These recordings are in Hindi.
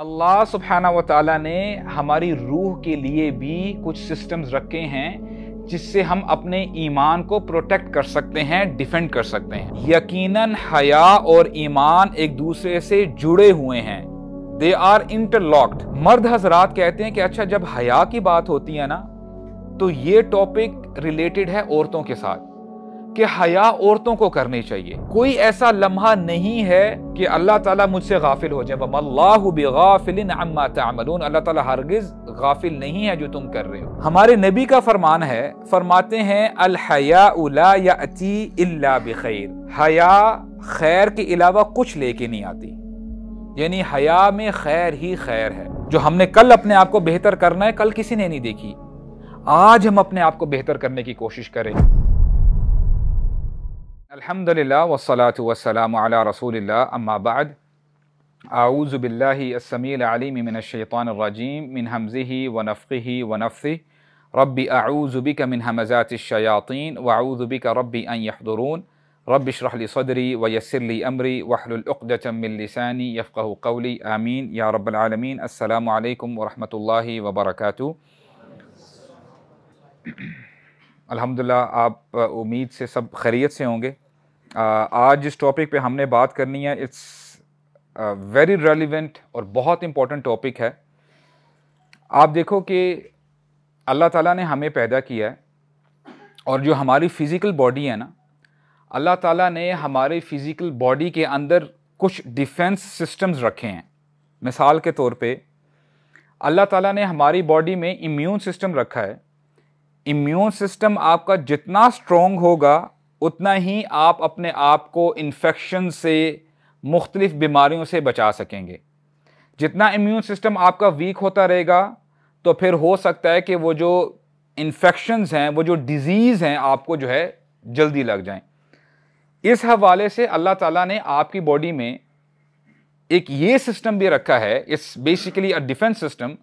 अल्लाह सुबहाना व ने हमारी रूह के लिए भी कुछ सिस्टम्स रखे हैं जिससे हम अपने ईमान को प्रोटेक्ट कर सकते हैं डिफेंड कर सकते हैं यकीनन हया और ईमान एक दूसरे से जुड़े हुए हैं दे आर इंटरलॉक्ड मर्द हजरात कहते हैं कि अच्छा जब हया की बात होती है ना तो ये टॉपिक रिलेटेड है औरतों के साथ कि हया औरतों को करनी चाहिए कोई ऐसा लम्हा नहीं है कि अल्लाह ताला मुझसे गाफिल हो जाए गाफिलिन अम्मा तामलून अल्लाह ताला हरगिज गाफिल नहीं है जो तुम कर रहे हो हमारे नबी का फरमान है फरमाते हैं अल हया उला या इल्ला बखैर हया खैर के अलावा कुछ लेके नहीं आती यानी हया में खैर ही खैर है जो हमने कल अपने आप को बेहतर करना है कल किसी ने नहीं देखी आज हम अपने आप को बेहतर करने की कोशिश करें الحمد لله والصلاة والسلام على رسول الله أما بعد أعوذ بالله السميع العليم من الشيطان الرجيم من همزه ونفقه ونفثه ربي أعوذ بك من همزات الشياطين وأعوذ بك ربي أن يحضرون رب اشرح لي صدري ويسر لي أمري واحلل عقدة من لساني يفقه قولي آمين يا رب العالمين السلام عليكم ورحمة الله وبركاته الحمدللہ آپ امید سے سب خیریت سے ہوں گے आज जिस टॉपिक पे हमने बात करनी है इट्स वेरी रेलिवेंट और बहुत इम्पोर्टेंट टॉपिक है आप देखो कि अल्लाह ताला ने हमें पैदा किया है और जो हमारी फ़िज़िकल बॉडी है ना अल्लाह ताला ने हमारे फ़िज़िकल बॉडी के अंदर कुछ डिफेंस सिस्टम्स रखे हैं मिसाल के तौर पे अल्लाह ताला ने हमारी बॉडी में इम्यून सिस्टम रखा है इम्यून सिस्टम आपका जितना स्ट्रॉन्ग होगा उतना ही आप अपने आप को इन्फेक्शन से मुख्तलिफ़ बीमारियों से बचा सकेंगे जितना इम्यून सिस्टम आपका वीक होता रहेगा तो फिर हो सकता है कि वो जो इन्फेक्शन हैं वो जो डिज़ीज़ हैं आपको जो है जल्दी लग जाएं इस हवाले से अल्लाह ताला ने आपकी बॉडी में एक ये सिस्टम भी रखा है इस बेसिकली अ डिफेंस सिस्टम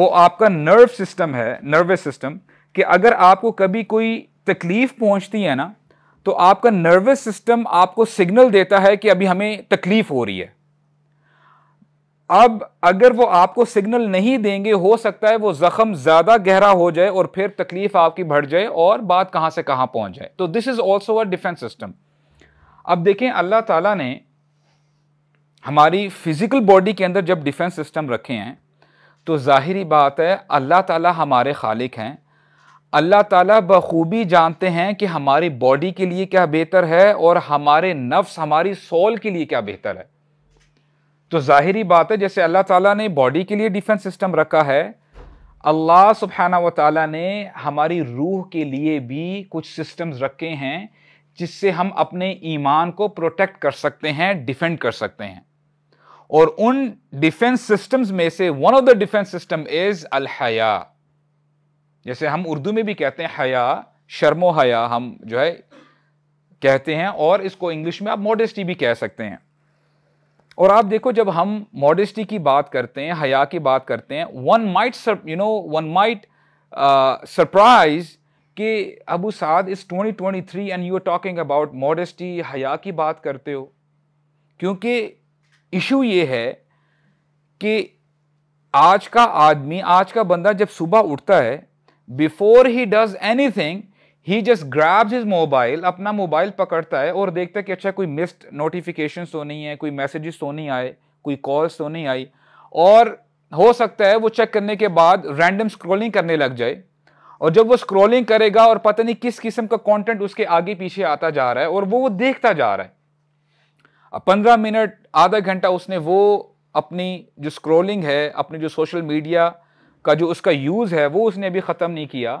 वो आपका नर्व सिस्टम है नर्वस सिस्टम कि अगर आपको कभी कोई तकलीफ पहुंचती है ना तो आपका नर्वस सिस्टम आपको सिग्नल देता है कि अभी हमें तकलीफ हो रही है अब अगर वो आपको सिग्नल नहीं देंगे हो सकता है वो जख्म ज्यादा गहरा हो जाए और फिर तकलीफ आपकी बढ़ जाए और बात कहां से कहां पहुंच जाए तो this is also a defence system अब देखें अल्लाह ताला ने हमारी फिजिकल बॉडी के अंदर जब डिफेंस सिस्टम रखे हैं तो जाहिर बात है अल्लाह ताला हमारे खालिक हैं अल्लाह ताला बखूबी जानते हैं कि हमारी बॉडी के लिए क्या बेहतर है और हमारे नफ्स हमारी सोल के लिए क्या बेहतर है तो जाहिरी बात है जैसे अल्लाह ताला ने बॉडी के लिए डिफेंस सिस्टम रखा है अल्लाह सुबहाना व ताला ने हमारी रूह के लिए भी कुछ सिस्टम्स रखे हैं जिससे हम अपने ईमान को प्रोटेक्ट कर सकते हैं डिफेंड कर सकते हैं और उन डिफेंस सिस्टम्स में से one of the defence system is अलहया जैसे हम उर्दू में भी कहते हैं हया शर्मो हया हम जो है कहते हैं और इसको इंग्लिश में आप मॉडेस्टी भी कह सकते हैं और आप देखो जब हम मॉडेस्टी की बात करते हैं हया की बात करते हैं one might you know one might surprise कि अबू साद इस 2023 and you are talking about modesty हया की बात करते हो क्योंकि इशू ये है कि आज का आदमी आज का बंदा जब सुबह उठता है बिफोर ही does anything he just grabs his mobile अपना मोबाइल पकड़ता है और देखता है कि अच्छा कोई मिस्ड नोटिफिकेशन तो नहीं है कोई मैसेजेस तो नहीं आए कोई कॉल्स तो नहीं आई और हो सकता है वो चेक करने के बाद रैंडम स्क्रॉलिंग करने लग जाए और जब वो स्क्रॉलिंग करेगा और पता नहीं किस किस्म का कंटेंट उसके आगे पीछे आता जा रहा है और वो वो देखता जा रहा है पंद्रह मिनट आधा घंटा उसने वो अपनी जो स्क्रॉलिंग है अपनी जो सोशल मीडिया का जो उसका यूज़ है वो उसने अभी ख़त्म नहीं किया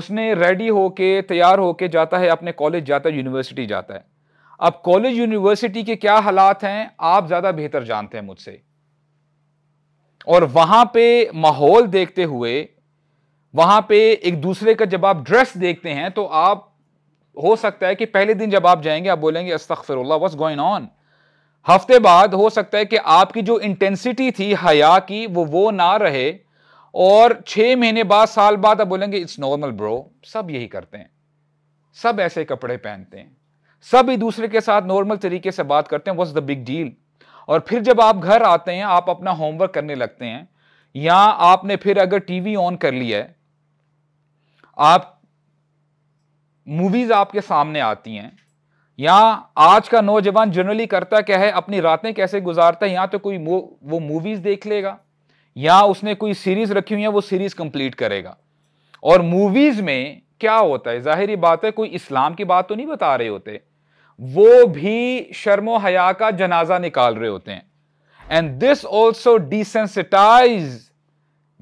उसने रेडी होके तैयार होके जाता है अपने कॉलेज जाता है यूनिवर्सिटी जाता है अब कॉलेज यूनिवर्सिटी के क्या हालात हैं आप ज़्यादा बेहतर जानते हैं मुझसे और वहाँ पे माहौल देखते हुए वहाँ पे एक दूसरे का जब आप ड्रेस देखते हैं तो आप हो सकता है कि पहले दिन जब आप जाएंगे आप बोलेंगे अस्तफिरल्ला वस गोइंग ऑन हफ्ते बाद हो सकता है कि आपकी जो इंटेंसिटी थी हया की वो वो ना रहे और छः महीने बाद साल बाद आप बोलेंगे इट्स नॉर्मल ब्रो सब यही करते हैं सब ऐसे कपड़े पहनते हैं सब एक दूसरे के साथ नॉर्मल तरीके से बात करते हैं वॉट द बिग डील और फिर जब आप घर आते हैं आप अपना होमवर्क करने लगते हैं या आपने फिर अगर टीवी ऑन कर लिया है आप मूवीज आपके सामने आती हैं या आज का नौजवान जनरली करता क्या है अपनी रातें कैसे गुजारता है या तो कोई वो मूवीज देख लेगा या उसने कोई सीरीज रखी हुई है वो सीरीज कंप्लीट करेगा और मूवीज में क्या होता है जाहिर बात है कोई इस्लाम की बात तो नहीं बता रहे होते वो भी शर्म हया का जनाजा निकाल रहे होते हैं and this also desensitize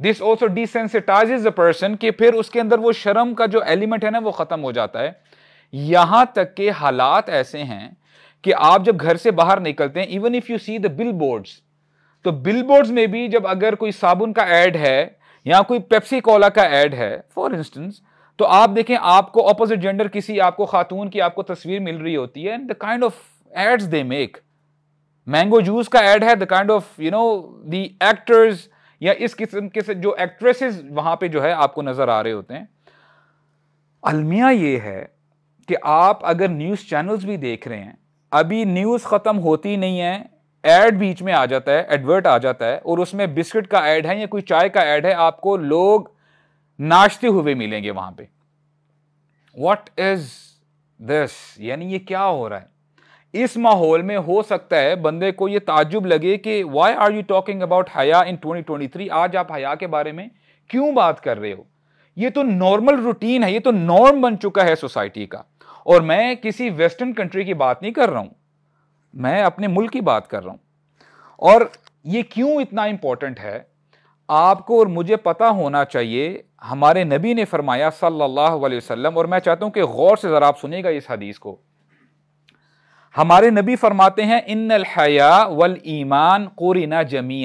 this also desensitize a person कि फिर उसके अंदर वो शर्म का जो एलिमेंट है ना वो खत्म हो जाता है यहां तक के हालात ऐसे हैं कि आप जब घर से बाहर निकलते हैं even if you see the billboards तो बिलबोर्ड्स में भी जब अगर कोई साबुन का एड है या कोई पेप्सी कोला का एड है फॉर इंस्टेंस तो आप देखें आपको अपोजिट जेंडर किसी आपको खातून की आपको तस्वीर मिल रही होती है and the kind of ads they make mango juice का एड है the kind of you know the actors या इस किस्म के जो एक्ट्रेसेस वहां पे जो है आपको नजर आ रहे होते हैं अलमिया ये है कि आप अगर न्यूज़ चैनल्स भी देख रहे हैं अभी न्यूज़ ख़त्म होती नहीं है एड बीच में आ जाता है एडवर्ट आ जाता है और उसमें बिस्किट का एड है या कोई चाय का एड है आपको लोग नाचते हुए मिलेंगे वहां पे वट इज दिस यानी ये क्या हो रहा है इस माहौल में हो सकता है बंदे को ये ताजुब लगे कि why are you talking about हया इन 2023 आज आप हया के बारे में क्यों बात कर रहे हो ये तो नॉर्मल रूटीन है ये तो नॉर्म बन चुका है सोसाइटी का और मैं किसी वेस्टर्न कंट्री की बात नहीं कर रहा हूं मैं अपने मुल्क की बात कर रहा हूँ और ये क्यों इतना इंपॉर्टेंट है आपको और मुझे पता होना चाहिए हमारे नबी ने फरमाया सल्लल्लाहु अलैहि वसल्लम और मैं चाहता हूँ कि गौर से ज़रा आप सुनेगा इस हदीस को हमारे नबी फरमाते हैं इन हया वल ईमान कुरिना जमी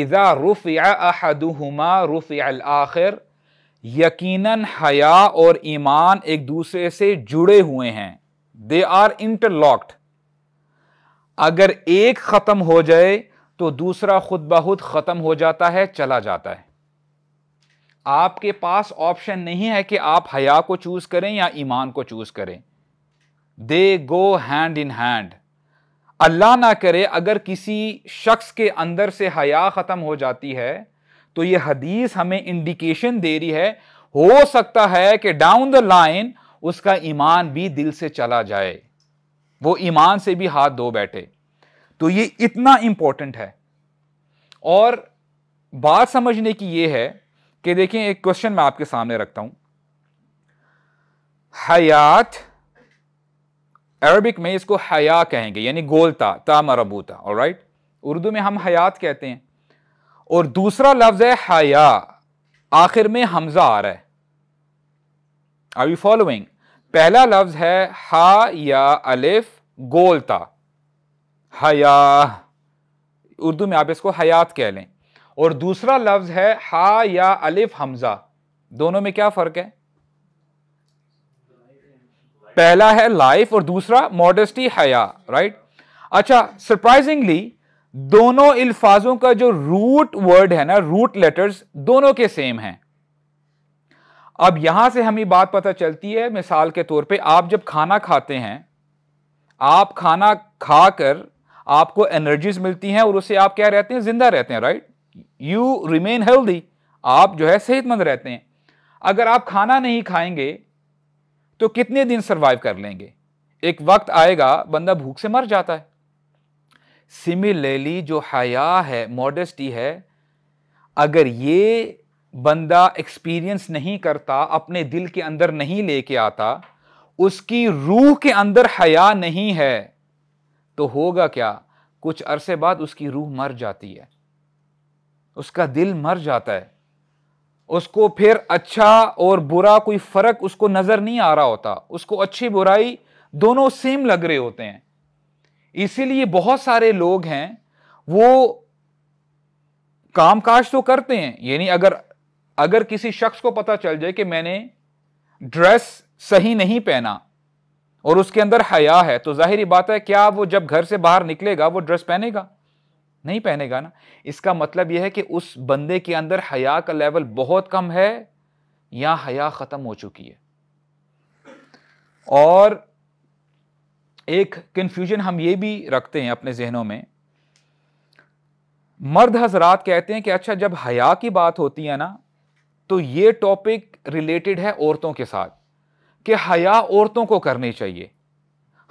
इज़ा रुफ़िया रुफ़ रुफ़िया आखिर यकीनन हया और ईमान एक दूसरे से जुड़े हुए हैं दे आर इंटरलॉक्ड अगर एक ख़त्म हो जाए तो दूसरा खुद बहुत ख़त्म हो जाता है चला जाता है आपके पास ऑप्शन नहीं है कि आप हया को चूज़ करें या ईमान को चूज़ करें दे गो हैंड इन हैंड अल्लाह ना करे अगर किसी शख्स के अंदर से हया ख़त्म हो जाती है तो यह हदीस हमें इंडिकेशन दे रही है हो सकता है कि डाउन द लाइन उसका ईमान भी दिल से चला जाए वो ईमान से भी हाथ धो बैठे तो ये इतना इंपॉर्टेंट है और बात समझने की ये है कि देखें एक क्वेश्चन मैं आपके सामने रखता हूं हयात अरबिक में इसको हया कहेंगे यानी गोलता ता मरबूता और राइट उर्दू में हम हयात कहते हैं और दूसरा लफ्ज है हया आखिर में हमजा आ रहा है आर यू फॉलोइंग पहला लफ्ज है हा या अलिफ गोलता हया उर्दू में आप इसको हयात कह लें और दूसरा लफ्ज है हा या अलिफ हमजा दोनों में क्या फर्क है पहला है लाइफ और दूसरा मॉडेस्टी हया राइट अच्छा सरप्राइजिंगली दोनों अल्फाजों का जो रूट वर्ड है ना रूट लेटर्स दोनों के सेम हैं अब यहां से हमें बात पता चलती है मिसाल के तौर पे आप जब खाना खाते हैं आप खाना खाकर आपको एनर्जीज मिलती हैं और उससे आप क्या रहते हैं जिंदा रहते हैं राइट यू रिमेन हेल्दी आप जो है सेहतमंद रहते हैं अगर आप खाना नहीं खाएंगे तो कितने दिन सर्वाइव कर लेंगे एक वक्त आएगा बंदा भूख से मर जाता है सिमिलरली जो हया है मॉडेस्टी है अगर ये बंदा एक्सपीरियंस नहीं करता अपने दिल के अंदर नहीं लेके आता उसकी रूह के अंदर हया नहीं है तो होगा क्या कुछ अरसे बाद उसकी रूह मर जाती है उसका दिल मर जाता है उसको फिर अच्छा और बुरा कोई फर्क उसको नजर नहीं आ रहा होता उसको अच्छी बुराई दोनों सेम लग रहे होते हैं इसीलिए बहुत सारे लोग हैं वो काम काज तो करते हैं यानी अगर अगर किसी शख्स को पता चल जाए कि मैंने ड्रेस सही नहीं पहना और उसके अंदर हया है तो जाहिर बात है क्या वो जब घर से बाहर निकलेगा वो ड्रेस पहनेगा नहीं पहनेगा ना इसका मतलब यह है कि उस बंदे के अंदर हया का लेवल बहुत कम है या हया ख़त्म हो चुकी है और एक कन्फ्यूजन हम ये भी रखते हैं अपने जहनों में मर्द हजरात कहते हैं कि अच्छा जब हया की बात होती है ना तो ये टॉपिक रिलेटेड है औरतों के साथ कि हया औरतों को करनी चाहिए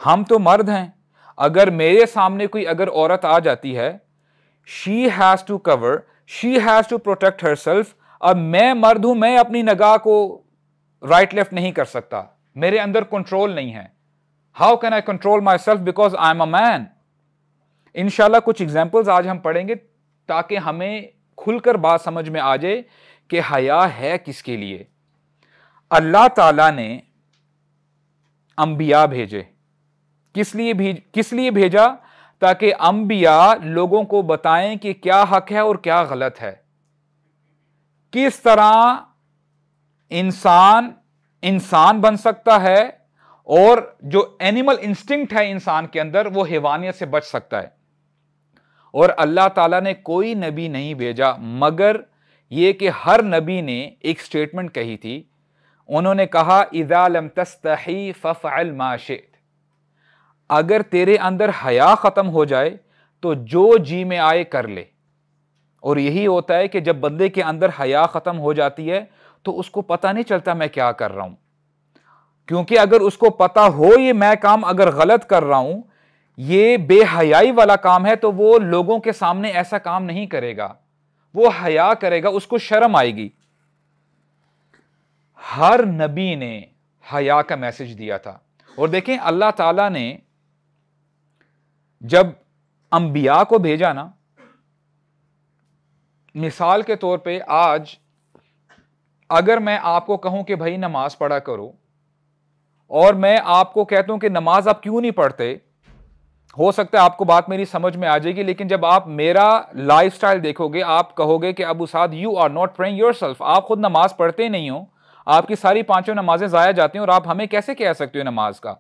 हम तो मर्द हैं अगर मेरे सामने कोई अगर औरत आ जाती है she has to cover she has to protect herself अब मैं मर्द हूं मैं अपनी नगाह को राइट लेफ्ट नहीं कर सकता मेरे अंदर कंट्रोल नहीं है how can I control myself because I am a man इनशाला कुछ एग्जाम्पल्स आज हम पढ़ेंगे ताकि हमें खुलकर बात समझ में आ जाए कि हया है किसके लिए अल्लाह ताला ने अंबिया भेजे किस लिए भेज किस लिए भेजा ताकि अम्बिया लोगों को बताएं कि क्या हक है और क्या गलत है किस तरह इंसान इंसान बन सकता है और जो एनिमल इंस्टिंक्ट है इंसान के अंदर वो हैवानियत से बच सकता है और अल्लाह ताला ने कोई नबी नहीं भेजा मगर ये कि हर नबी ने एक स्टेटमेंट कही थी उन्होंने कहा इज़ालम तस्तही फ़ल माशित अगर तेरे अंदर हया ख़त्म हो जाए तो जो जी में आए कर ले और यही होता है कि जब बंदे के अंदर हया ख़त्म हो जाती है तो उसको पता नहीं चलता मैं क्या कर रहा हूँ क्योंकि अगर उसको पता हो ये मैं काम अगर गलत कर रहा हूँ ये बेहयाई वाला काम है तो वो लोगों के सामने ऐसा काम नहीं करेगा वो हया करेगा उसको शर्म आएगी हर नबी ने हया का मैसेज दिया था और देखें अल्लाह ताला ने जब अंबिया को भेजा ना मिसाल के तौर पे आज अगर मैं आपको कहूं कि भाई नमाज पढ़ा करो और मैं आपको कहता हूं कि नमाज आप क्यों नहीं पढ़ते हो सकता है आपको बात मेरी समझ में आ जाएगी लेकिन जब आप मेरा लाइफ देखोगे आप कहोगे कि Abu Saad you are not praying yourself आप खुद नमाज पढ़ते नहीं हो आपकी सारी पांचों नमाजें ज़ाया जाती हैं और आप हमें कैसे कह सकते हो नमाज का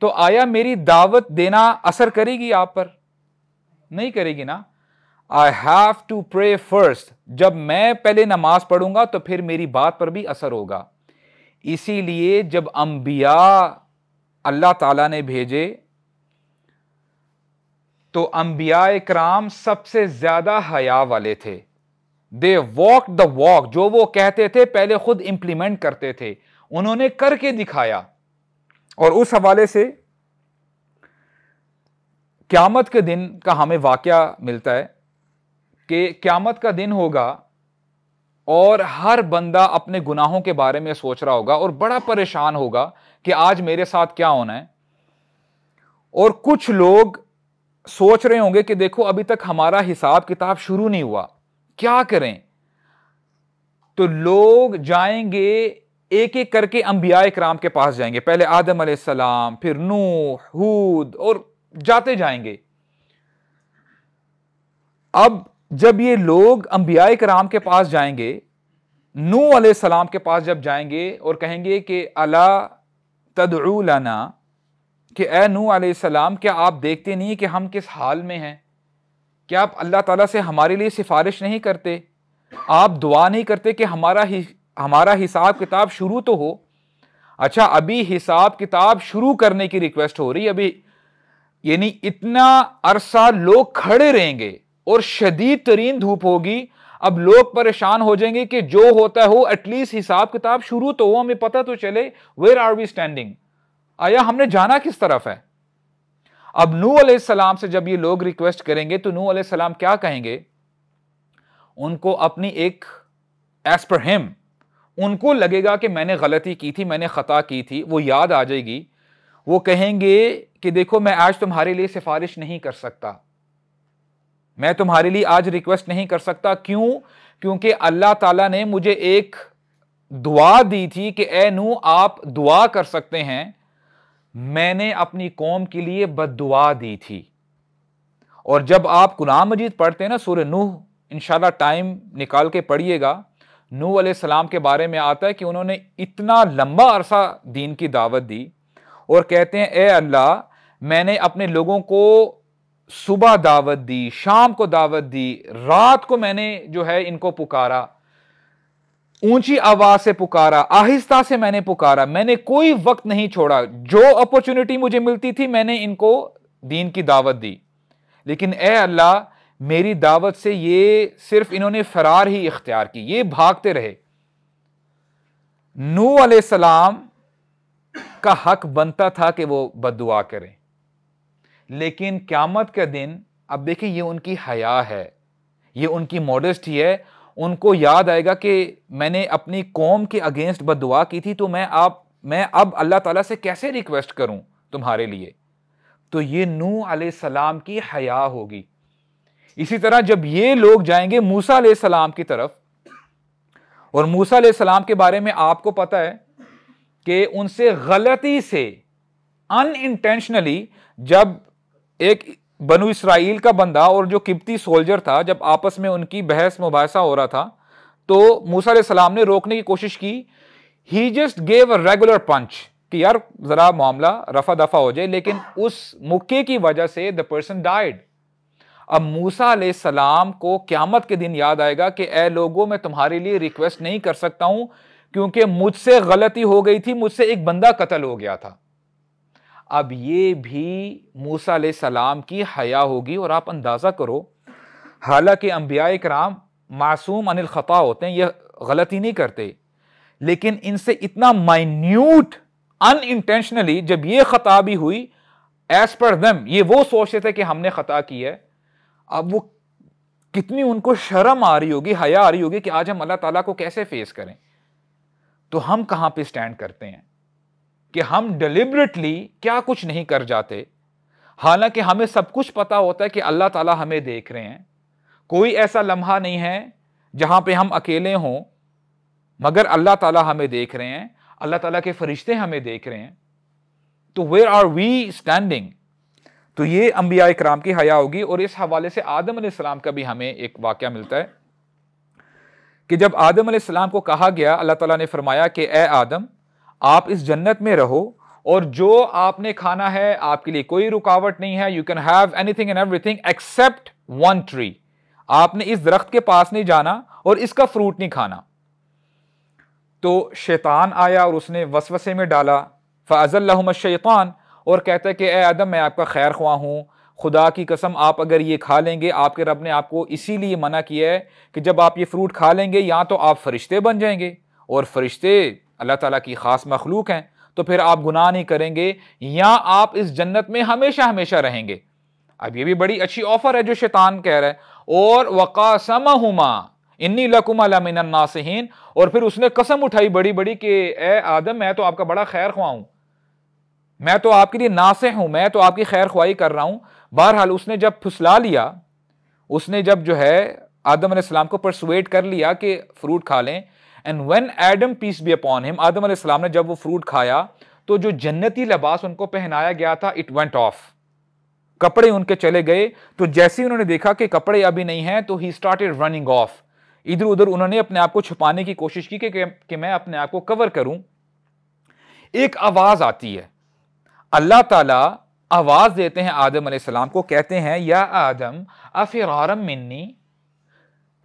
तो आया मेरी दावत देना असर करेगी आप पर नहीं करेगी ना I have to pray first जब मैं पहले नमाज पढ़ूंगा तो फिर मेरी बात पर भी असर होगा इसीलिए जब अम्बिया अल्लाह ताला ने भेजे तो अंबिया कराम सबसे ज्यादा हया वाले थे दे वॉक द वॉक जो वो कहते थे पहले खुद इंप्लीमेंट करते थे उन्होंने करके दिखाया और उस हवाले से क्यामत के दिन का हमें वाक़ मिलता है कि क्यामत का दिन होगा और हर बंदा अपने गुनाहों के बारे में सोच रहा होगा और बड़ा परेशान होगा कि आज मेरे साथ क्या होना है और कुछ लोग सोच रहे होंगे कि देखो अभी तक हमारा हिसाब किताब शुरू नहीं हुआ क्या करें तो लोग जाएंगे एक एक करके अंबिया कराम के पास जाएंगे पहले आदम सलाम फिर नू हूद और जाते जाएंगे अब जब ये लोग अंबिया कराम के पास जाएंगे नू सलाम के पास जब जाएंगे और कहेंगे कि अला तदरू लाना कि ए नू सलाम क्या आप देखते नहीं कि हम किस हाल में हैं क्या आप अल्लाह ताला से हमारे लिए सिफारिश नहीं करते आप दुआ नहीं करते कि हमारा ही हमारा हिसाब किताब शुरू तो हो अच्छा अभी हिसाब किताब शुरू करने की रिक्वेस्ट हो रही अभी यानी इतना अरसा लोग खड़े रहेंगे और शदीद तरीन धूप होगी अब लोग परेशान हो जाएंगे कि जो होता हो एटलीस्ट हिसाब किताब शुरू तो हो हमें पता तो चले वेयर आर वी स्टैंडिंग आया हमने जाना किस तरफ है अब नू सलाम से जब ये लोग रिक्वेस्ट करेंगे तो नू सलाम क्या कहेंगे उनको अपनी एक एज पर हिम उनको लगेगा कि मैंने गलती की थी मैंने ख़ता की थी वो याद आ जाएगी वो कहेंगे कि देखो मैं आज तुम्हारे लिए सिफारिश नहीं कर सकता मैं तुम्हारे लिए आज रिक्वेस्ट नहीं कर सकता क्यों क्योंकि अल्लाह ताला ने मुझे एक दुआ दी थी कि ए नू आप दुआ कर सकते हैं मैंने अपनी कौम के लिए बदुआ दी थी और जब आप कुरान मजीद पढ़ते हैं ना सूर्य नूह इनशाला टाइम निकाल के पढ़िएगा नूह सलाम के बारे में आता है कि उन्होंने इतना लंबा अरसा दीन की दावत दी और कहते हैं ए अल्लाह मैंने अपने लोगों को सुबह दावत दी शाम को दावत दी रात को मैंने जो है इनको पुकारा ऊंची आवाज से पुकारा आहिस्ता से मैंने पुकारा मैंने कोई वक्त नहीं छोड़ा जो अपॉर्चुनिटी मुझे मिलती थी मैंने इनको दीन की दावत दी लेकिन ए अल्लाह मेरी दावत से ये सिर्फ इन्होंने फरार ही इख्तियार की ये भागते रहे नू सलाम का हक बनता था कि वो बदुआ करें लेकिन क्यामत के दिन अब देखिए ये उनकी हया है ये उनकी मॉडस्टी है उनको याद आएगा कि मैंने अपनी कौम के अगेंस्ट दुआ की थी तो मैं आप मैं अब अल्लाह ताला से कैसे रिक्वेस्ट करूं तुम्हारे लिए तो ये नू सलाम की हया होगी इसी तरह जब ये लोग जाएंगे मूसा सलाम की तरफ और मूसा सलाम के बारे में आपको पता है कि उनसे गलती से अन इंटेंशनली जब एक बनु इसराइल का बंदा और जो किब्ती सोल्जर था जब आपस में उनकी बहस मुबासा हो रहा था तो मूसा सलाम ने रोकने की कोशिश की ही just gave a regular punch कि यार जरा मामला रफा दफा हो जाए लेकिन उस मुक्के की वजह से द पर्सन डाइड अब मूसा सलाम को क्यामत के दिन याद आएगा कि ए लोगों मैं तुम्हारे लिए रिक्वेस्ट नहीं कर सकता हूं क्योंकि मुझसे गलती हो गई थी मुझसे एक बंदा कत्ल हो गया था अब ये भी मूसा सलाम की हया होगी और आप अंदाज़ा करो हालांकि अम्बिया कराम मासूम अनिल ख़ता होते हैं ये गलती नहीं करते लेकिन इनसे इतना माइन्यूट अन इंटेंशनली जब ये ख़ता भी हुई एज पर दम ये वो सोचते थे कि हमने ख़ता की है अब वो कितनी उनको शर्म आ रही होगी हया आ रही होगी कि आज हम अल्लाह ताला को कैसे फेस करें तो हम कहाँ पे स्टैंड करते हैं कि हम डिलिबरेटली क्या कुछ नहीं कर जाते हालांकि हमें सब कुछ पता होता है कि अल्लाह ताला हमें देख रहे हैं कोई ऐसा लम्हा नहीं है जहां पे हम अकेले हों मगर अल्लाह ताला हमें देख रहे हैं अल्लाह ताला के फरिश्ते हमें देख रहे हैं तो वेयर आर वी स्टैंडिंग तो ये अम्बिया इक्राम की हया होगी और इस हवाले से आदम आदम का भी हमें एक वाक्य मिलता है कि जब आदम आदम को कहा गया अल्लाह ताला ने फरमाया कि ए आदम आप इस जन्नत में रहो और जो आपने खाना है आपके लिए कोई रुकावट नहीं है you can have anything and everything except one tree आपने इस दरख्त के पास नहीं जाना और इसका फ्रूट नहीं खाना तो शैतान आया और उसने वसवसे में डाला फज़ल शैतान और कहता है कि ए आदम मैं आपका खैर ख्वा हूँ खुदा की कसम आप अगर ये खा लेंगे आपके रब ने आपको इसीलिए मना किया है कि जब आप ये फ्रूट खा लेंगे या तो आप फरिश्ते बन जाएंगे और फरिश्ते अल्लाह ताला की ख़ास मखलूक हैं तो फिर आप गुनाह नहीं करेंगे या आप इस जन्नत में हमेशा हमेशा रहेंगे अब ये भी बड़ी अच्छी ऑफर है जो शैतान कह रहा है और वक़ा हुमा इन्नी लकुमासिन और फिर उसने कसम उठाई बड़ी बड़ी कि ए आदम मैं तो आपका बड़ा खैर ख्वा हूँ मैं तो आपके लिए नासे हूं मैं तो आपकी खैर ख्वाही कर रहा हूँ बहरहाल उसने जब फुसला लिया उसने जब जो है आदम आदम को परसुएट कर लिया कि फ्रूट खा लें and when Adam peace be upon him आदम अलैहिस्सलाम ने जब वो फ्रूट खाया तो जो जन्नती लिबास उनको पहनाया गया था इट वेंट ऑफ कपड़े उनके चले गए तो जैसे ही उन्होंने देखा कि कपड़े अभी नहीं हैं तो ही स्टार्टेड रनिंग ऑफ इधर उधर उन्होंने अपने आप को छुपाने की कोशिश की कि, कि मैं अपने आप को कवर करूं एक आवाज आती है अल्लाह ताला आवाज देते हैं आदम सलाम को कहते हैं या आदम अफिरारम मिन्नी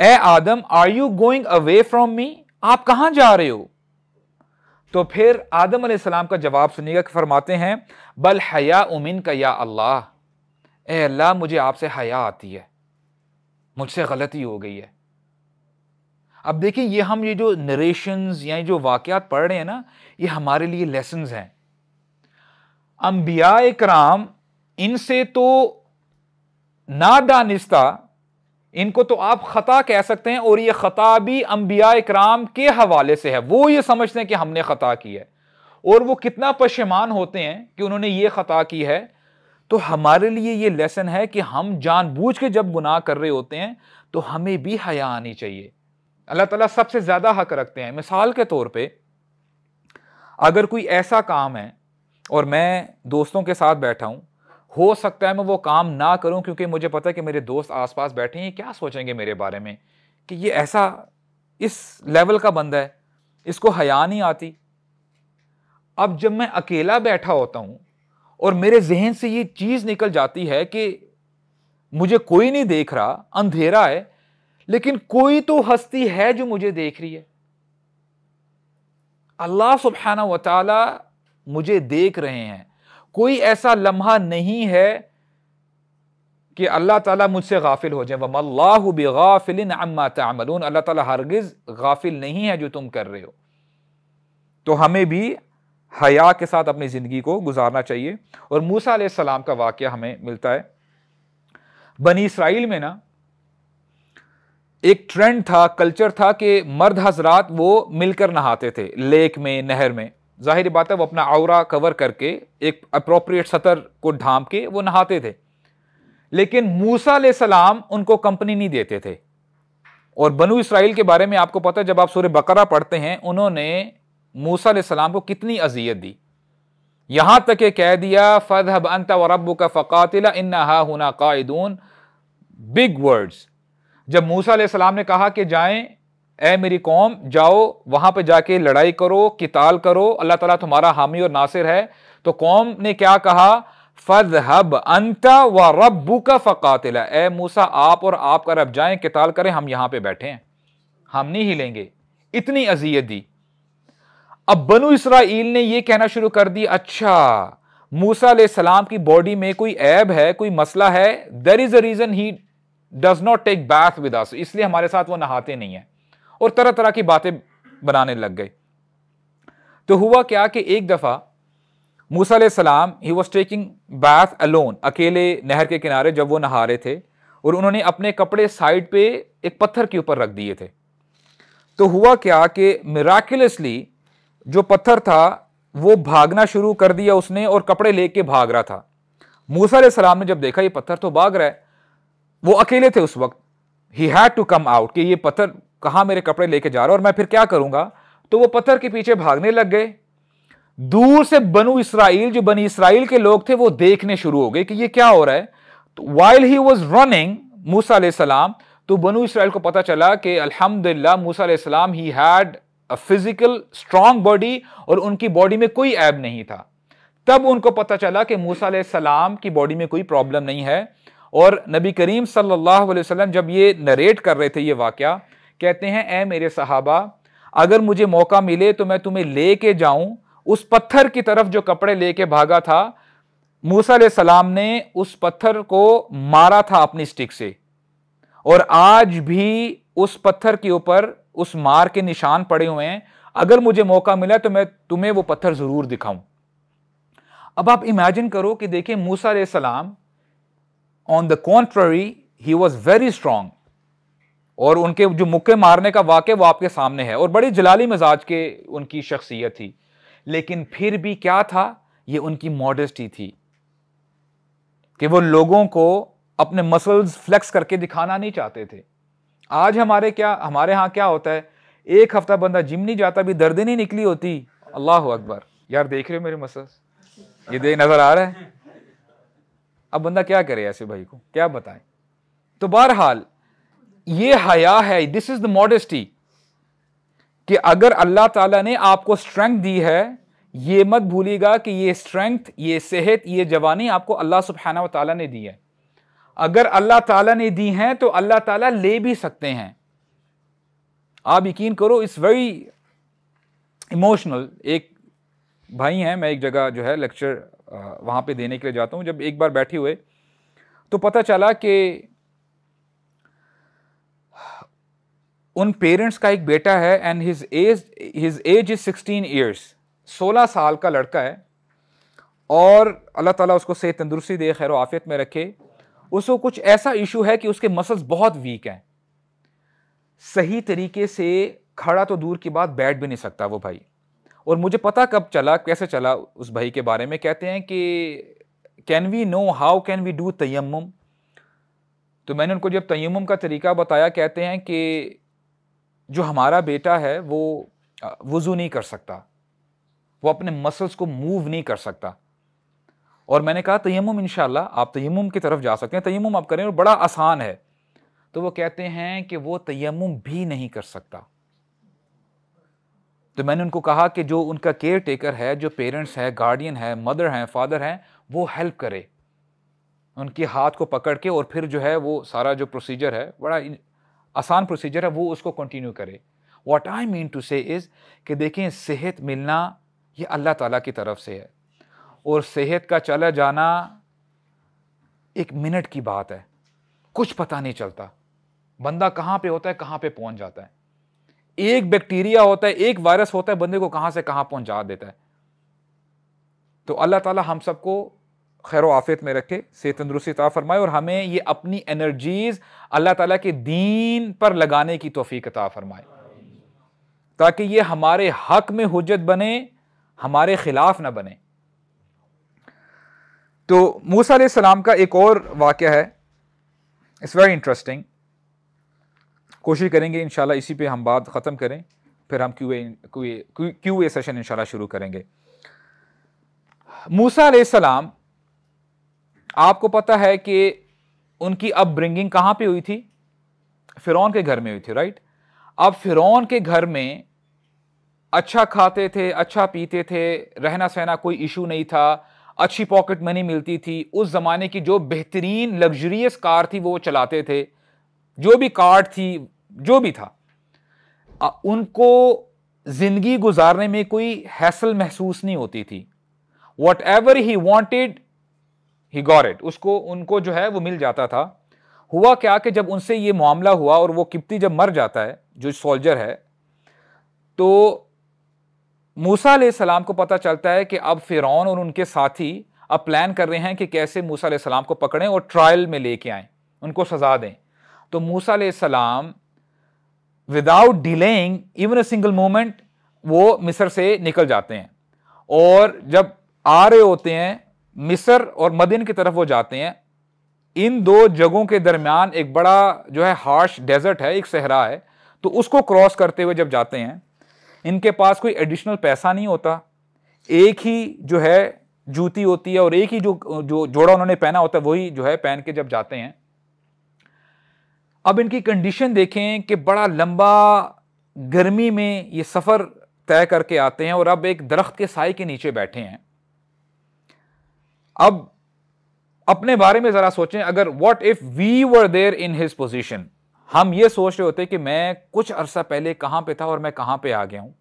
ए आदम are you going away from me आप कहां जा रहे हो तो फिर आदम सलाम का जवाब सुनिएगा कि फरमाते हैं बल हया उमिन का या अल्लाह ए अल्लाह मुझे आपसे हया आती है मुझसे गलती हो गई है अब देखिए ये हम ये जो नरेशंस या जो वाकयात पढ़ रहे हैं ना ये हमारे लिए लेसन हैं अम्बिया कराम इनसे तो ना दानिस्ता इनको तो आप खता कह सकते हैं और ये खता भी अम्बिया इक्राम के हवाले से है वो ये समझते हैं कि हमने खता की है और वो कितना पशेमान होते हैं कि उन्होंने ये खता की है तो हमारे लिए ये लेसन है कि हम जानबूझ के जब गुनाह कर रहे होते हैं तो हमें भी हया आनी चाहिए अल्लाह ताला सबसे ज़्यादा हक रखते हैं मिसाल के तौर पे अगर कोई ऐसा काम है और मैं दोस्तों के साथ बैठा हूँ हो सकता है मैं वो काम ना करूं क्योंकि मुझे पता है कि मेरे दोस्त आसपास बैठे हैं क्या सोचेंगे मेरे बारे में कि ये ऐसा इस लेवल का बंदा है इसको हया नहीं आती अब जब मैं अकेला बैठा होता हूं और मेरे जहन से ये चीज़ निकल जाती है कि मुझे कोई नहीं देख रहा अंधेरा है लेकिन कोई तो हस्ती है जो मुझे देख रही है अल्लाह सुबहाना वाली मुझे देख रहे हैं कोई ऐसा लम्हा नहीं है कि अल्लाह ताला मुझसे गाफिल हो जाए वमल्लाह बेगाफिलिन अम्मा अल्लाह ताला हरगिज़ गाफिल नहीं है जो तुम कर रहे हो तो हमें भी हया के साथ अपनी ज़िंदगी को गुजारना चाहिए और मूसा सलाम का वाक़ हमें मिलता है बनी इसराइल में ना एक ट्रेंड था कल्चर था कि मर्द हजरात वो मिलकर नहाते थे लेक में नहर में जाहिर बात है वो अपना आवरा कवर करके एक अप्रोप्रिएट सतर को ढांप के वो नहाते थे लेकिन मूसा सलाम उनको कंपनी नहीं देते थे और बनु इसराइल के बारे में आपको पता है जब आप सूर्य बकरा पढ़ते हैं उन्होंने मूसा सलाम को कितनी अजियत दी यहां तक ये कह दिया फदहब अंत और रब का फ़कातिला इन्ना हुना कायदून बिग वर्ड्स जब मूसा सलाम ने कहा कि जाएं ए मेरी कौम जाओ वहां पे जाके लड़ाई करो किताल करो अल्लाह ताला तुम्हारा हामी और नासिर है तो कौम ने क्या कहा फज हब अंता व रबू का फ़कातिला ए मूसा आप और आपका रब जाएं किताल करें हम यहां पे बैठे हैं हम नहीं हिलेंगे इतनी अजियत दी अब बनु इसराइल ने यह कहना शुरू कर दी अच्छा मूसा सलाम की बॉडी में कोई ऐब है कोई मसला है there is a reason he does not take bath with us इसलिए हमारे साथ वो नहाते नहीं है और तरह तरह की बातें बनाने लग गए तो हुआ क्या कि एक दफ़ा मूसा सलाम he was taking bath alone अकेले नहर के किनारे जब वो नहा रहे थे और उन्होंने अपने कपड़े साइड पे एक पत्थर के ऊपर रख दिए थे तो हुआ क्या कि मिराकुलसली जो पत्थर था वो भागना शुरू कर दिया उसने और कपड़े लेके भाग रहा था मूसा सलाम ने जब देखा ये पत्थर तो भाग रहा है वो अकेले थे उस वक्त he had to come out कि ये पत्थर कहाँ मेरे कपड़े लेके जा रहे हो और मैं फिर क्या करूंगा तो वो पत्थर के पीछे भागने लग गए दूर से बनु इसराइल जो बनी इसराइल के लोग थे वो देखने शुरू हो गए कि ये क्या हो रहा है तो वाइल ही वॉज रनिंग मूसा सलाम तो बनु इसराइल को पता चला कि अल्हम्दुलिल्लाह मूसा सलाम he had a physical strong body और उनकी बॉडी में कोई ऐब नहीं था तब उनको पता चला कि मूसा सलाम की बॉडी में कोई प्रॉब्लम नहीं है और नबी करीम सल्लल्लाहु अलैहि वसल्लम जब ये नरेट कर रहे थे ये वाक्य कहते हैं ए मेरे सहाबा अगर मुझे मौका मिले तो मैं तुम्हें लेके जाऊं उस पत्थर की तरफ जो कपड़े लेके भागा था मूसा सलाम ने उस पत्थर को मारा था अपनी स्टिक से और आज भी उस पत्थर के ऊपर उस मार के निशान पड़े हुए हैं अगर मुझे मौका मिला तो मैं तुम्हें वो पत्थर जरूर दिखाऊं अब आप इमेजिन करो कि देखिए मूसा सलाम on the contrary he was very strong और उनके जो मुक्के मारने का वाक़ वो आपके सामने है और बड़ी जलाली मिजाज के उनकी शख्सियत थी लेकिन फिर भी क्या था ये उनकी मॉडेस्टी थी कि वो लोगों को अपने मसल्स फ्लेक्स करके दिखाना नहीं चाहते थे आज हमारे क्या हमारे यहाँ क्या होता है एक हफ्ता बंदा जिम नहीं जाता भी दर्द नहीं निकली होती अल्लाह अकबर यार देख रहे हो मेरे मसल्स ये दे नज़र आ रहा है अब बंदा क्या करे ऐसे भाई को क्या बताएं तो बहरहाल ये हया है दिस इज द मॉडेस्टी कि अगर अल्लाह ताला ने आपको स्ट्रेंथ दी है ये मत भूलिएगा कि ये स्ट्रेंथ ये सेहत ये जवानी आपको अल्लाह सुबहाना ताला ने दी है अगर अल्लाह ताला ने दी हैं तो अल्लाह ताला ले भी सकते हैं आप यकीन करो इस वेरी इमोशनल एक भाई हैं मैं एक जगह जो है लेक्चर वहाँ पे देने के लिए जाता हूँ जब एक बार बैठे हुए तो पता चला कि उन पेरेंट्स का एक बेटा है and his age his age is sixteen years सोलह साल का लड़का है और अल्लाह ताला उसको सेहत तंदुरुस्ती दे खैर आफियत में रखे उसको कुछ ऐसा इशू है कि उसके मसल्स बहुत वीक हैं सही तरीके से खड़ा तो दूर की बात बैठ भी नहीं सकता वो भाई और मुझे पता कब चला कैसे चला उस भाई के बारे में कहते हैं कि can we know how can we do तयम तो मैंने उनको जब तयम का तरीका बताया कहते हैं कि जो हमारा बेटा है वो वज़ू नहीं कर सकता वो अपने मसल्स को मूव नहीं कर सकता और मैंने कहा तयम इन आप तयम की तरफ जा सकते हैं तयम आप करें और बड़ा आसान है तो वो कहते हैं कि वो तयम भी नहीं कर सकता तो मैंने उनको कहा कि जो उनका केयर टेकर है जो पेरेंट्स है गार्डियन है मदर हैं फादर हैं वो हेल्प करे उनके हाथ को पकड़ के और फिर जो है वो सारा जो प्रोसीजर है बड़ा आसान प्रोसीजर है वो उसको कंटिन्यू करे what I mean to say is कि देखें सेहत मिलना ये अल्लाह ताला की तरफ से है और सेहत का चला जाना एक मिनट की बात है कुछ पता नहीं चलता बंदा कहाँ पे होता है कहाँ पे पहुँच जाता है एक बैक्टीरिया होता है एक वायरस होता है बंदे को कहाँ से कहाँ पहुँचा देता है तो अल्लाह ताला हम सबको खैर आफियत में रखे से तंदरुस्ती ता फरमाए और हमें ये अपनी एनर्जीज़ अल्लाह ताला के दीन पर लगाने की तोफ़ी ता फरमाए ताकि ये हमारे हक में हजत बने हमारे ख़िलाफ़ ना बने तो मूसा सलाम का एक और वाक़ है इट्स वेरी इंटरेस्टिंग कोशिश करेंगे इन इसी पे हम बात ख़त्म करें फिर हम Q A Q A session इन शुरू करेंगे मूसा सलाम आपको पता है कि उनकी अब ब्रिंगिंग कहां पे हुई थी फिरौन के घर में हुई थी राइट अब फिरौन के घर में अच्छा खाते थे अच्छा पीते थे रहना सहना कोई इशू नहीं था अच्छी पॉकेट मनी मिलती थी उस ज़माने की जो बेहतरीन लग्जरियस कार थी वो चलाते थे जो भी कार्ड थी जो भी था उनको ज़िंदगी गुजारने में कोई हैसल महसूस नहीं होती थी whatever he wanted he got it उसको उनको जो है वो मिल जाता था हुआ क्या कि जब उनसे ये मामला हुआ और वो किप्ती जब मर जाता है जो सोल्जर है तो मूसा सलाम को पता चलता है कि अब फ़िरौन और उनके साथी अब प्लान कर रहे हैं कि कैसे मूसा सलाम को पकड़ें और ट्रायल में लेके आए उनको सजा दें तो मूसा सलाम without delaying even a single moment वो मिस्र से निकल जाते हैं और जब आ रहे होते हैं मिस्र और मदिन की तरफ वो जाते हैं इन दो जगहों के दरमियान एक बड़ा जो है हार्श डेजर्ट है एक सहरा है तो उसको क्रॉस करते हुए जब जाते हैं इनके पास कोई एडिशनल पैसा नहीं होता एक ही जो है जूती होती है और एक ही जो जो जोड़ा उन्होंने पहना होता है वही जो है पहन के जब जाते हैं अब इनकी कंडीशन देखें कि बड़ा लंबा गर्मी में ये सफ़र तय करके आते हैं और अब एक दरख्त के साय के नीचे बैठे हैं अब अपने बारे में जरा सोचें अगर what if we were there in his position हम ये सोच रहे होते कि मैं कुछ अरसा पहले कहां पे था और मैं कहां पे आ गया हूं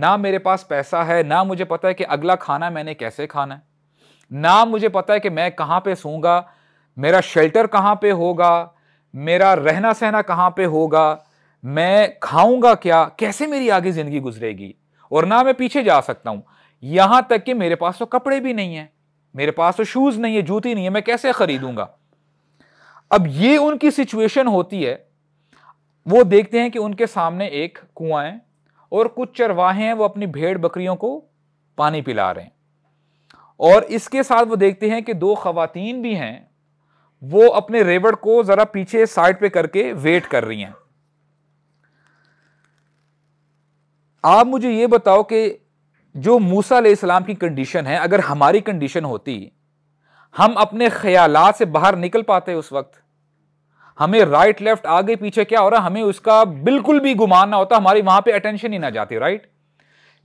ना मेरे पास पैसा है ना मुझे पता है कि अगला खाना मैंने कैसे खाना है ना मुझे पता है कि मैं कहां पे सूंगा मेरा शेल्टर कहां पे होगा मेरा रहना सहना कहां पे होगा मैं खाऊंगा क्या कैसे मेरी आगे जिंदगी गुजरेगी और ना मैं पीछे जा सकता हूं यहां तक कि मेरे पास तो कपड़े भी नहीं हैं मेरे पास तो शूज नहीं है जूती नहीं है मैं कैसे खरीदूंगा अब ये उनकी सिचुएशन होती है वो देखते हैं कि उनके सामने एक कुआं है और कुछ चरवाहे हैं वो अपनी भेड़ बकरियों को पानी पिला रहे हैं और इसके साथ वो देखते हैं कि दो खातन भी हैं वो अपने रेवड़ को जरा पीछे साइड पे करके वेट कर रही हैं आप मुझे ये बताओ कि जो मूसा इस्लाम की कंडीशन है अगर हमारी कंडीशन होती हम अपने ख्याल से बाहर निकल पाते उस वक्त हमें राइट लेफ्ट आगे पीछे क्या हो रहा हमें उसका बिल्कुल भी गुमान ना होता हमारी वहां पे अटेंशन ही ना जाती राइट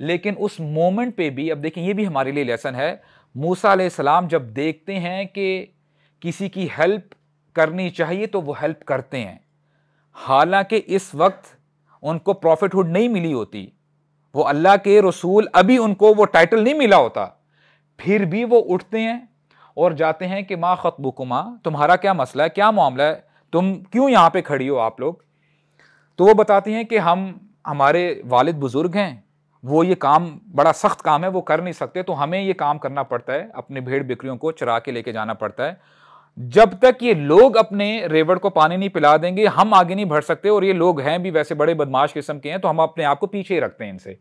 लेकिन उस मोमेंट पे भी अब देखें ये भी हमारे लिए लेसन है मूसा सलाम जब देखते हैं कि किसी की हेल्प करनी चाहिए तो वो हेल्प करते हैं हालांकि इस वक्त उनको प्रॉफिटहुड नहीं मिली होती वो अल्लाह के रसूल अभी उनको वो टाइटल नहीं मिला होता फिर भी वो उठते हैं और जाते हैं कि माँ ख़तबुकुमा तुम्हारा क्या मसला है क्या मामला है तुम क्यों यहाँ पे खड़ी हो आप लोग तो वो बताती हैं कि हम हमारे वालिद बुज़ुर्ग हैं वो ये काम बड़ा सख्त काम है वो कर नहीं सकते तो हमें ये काम करना पड़ता है अपने भेड़ बिक्रियों को चरा के लेके जाना पड़ता है जब तक ये लोग अपने रेवड़ को पानी नहीं पिला देंगे हम आगे नहीं बढ़ सकते और ये लोग हैं भी वैसे बड़े बदमाश किस्म के हैं तो हम अपने आप को पीछे ही रखते हैं इनसे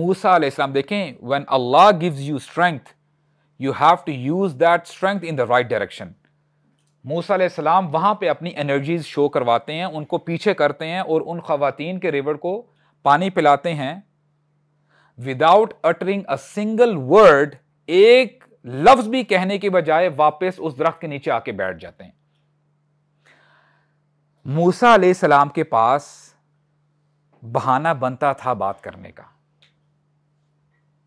मूसा इस्लाम देखें when Allah gives you strength you have to use that strength in the right direction मूसा अलैहिस्सलाम वहां पे अपनी एनर्जीज शो करवाते हैं उनको पीछे करते हैं और उन खातन के रिवर को पानी पिलाते हैं without uttering a single word एक लफ्ज भी कहने के बजाय वापस उस दरख्त के नीचे आके बैठ जाते हैं मूसा सलाम के पास बहाना बनता था बात करने का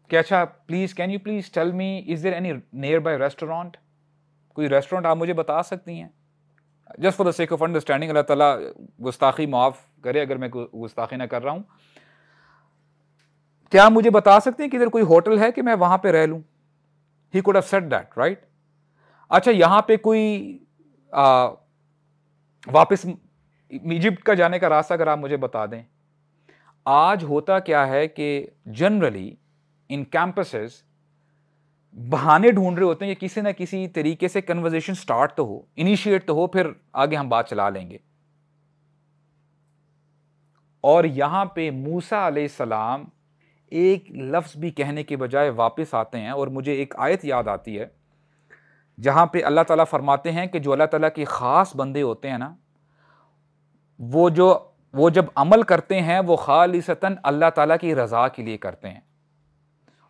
क्या अच्छा please can you please tell me is there any nearby restaurant कोई रेस्टोरेंट आप मुझे बता सकती हैं just for the sake of understanding अल्लाह ताला गुस्ताखी माफ़ करे अगर मैं गुस्ताखी ना कर रहा हूं क्या मुझे बता सकते हैं कि इधर कोई होटल है कि मैं वहां पे रह लूं he could have said that right अच्छा यहां पे कोई आ, वापस इजिप्ट का जाने का रास्ता अगर आप मुझे बता दें आज होता क्या है कि जनरली इन कैंपसेस बहाने ढूंढ रहे होते हैं कि किसी ना किसी तरीके से कन्वर्जेशन स्टार्ट तो हो इनिशिएट तो हो फिर आगे हम बात चला लेंगे और यहां पे मूसा सलाम एक लफ्ज़ भी कहने के बजाय वापस आते हैं और मुझे एक आयत याद आती है जहाँ पे अल्लाह ताला फरमाते हैं कि जो अल्लाह ताला के ख़ास बंदे होते हैं ना वो जो वो जब अमल करते हैं वो खालिसता अल्लाह ताला की रज़ा के लिए करते हैं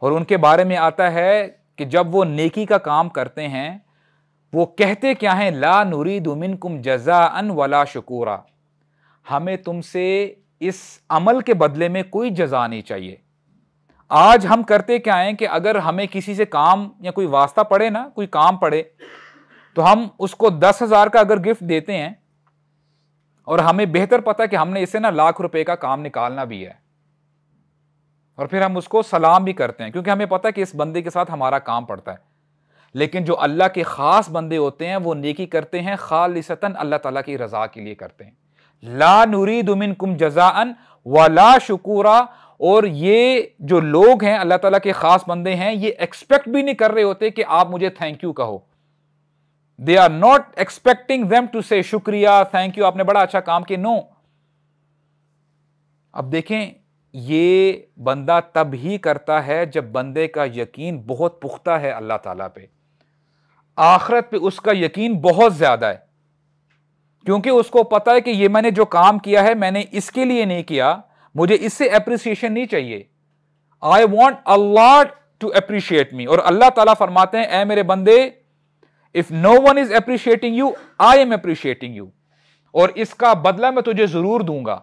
और उनके बारे में आता है कि जब वो नेकी का काम करते हैं वो कहते क्या हैं ला नूरी दुमिन कुम जजा अन वला शकूरा हमें तुमसे इस अमल के बदले में कोई जजा नहीं चाहिए आज हम करते क्या है कि अगर हमें किसी से काम या कोई वास्ता पड़े ना कोई काम पड़े तो हम उसको दस हजार का अगर गिफ्ट देते हैं और हमें बेहतर पता कि हमने इसे ना लाख रुपए का काम निकालना भी है और फिर हम उसको सलाम भी करते हैं क्योंकि हमें पता है कि इस बंदे के साथ हमारा काम पड़ता है लेकिन जो अल्लाह के ख़ास बंदे होते हैं वो नेकी करते हैं खालिसता अल्लाह ताला की रज़ा के लिए करते हैं ला नूरी दुमिन कुम जजा अन ला शुकूरा और ये जो लोग हैं अल्लाह ताला के ख़ास बंदे हैं ये एक्सपेक्ट भी नहीं कर रहे होते कि आप मुझे थैंक यू कहो they are not expecting them to say शुक्रिया थैंक यू आपने बड़ा अच्छा काम किया नो अब देखें ये बंदा तब ही करता है जब बंदे का यकीन बहुत पुख्ता है अल्लाह ताला पे आखरत पे उसका यकीन बहुत ज़्यादा है क्योंकि उसको पता है कि ये मैंने जो काम किया है मैंने इसके लिए नहीं किया मुझे इससे अप्रिसिएशन नहीं चाहिए I want Allah to appreciate me और अल्लाह ताला फरमाते हैं ए मेरे बंदे if no one is appreciating you I am appreciating you और इसका बदला मैं तुझे जरूर दूंगा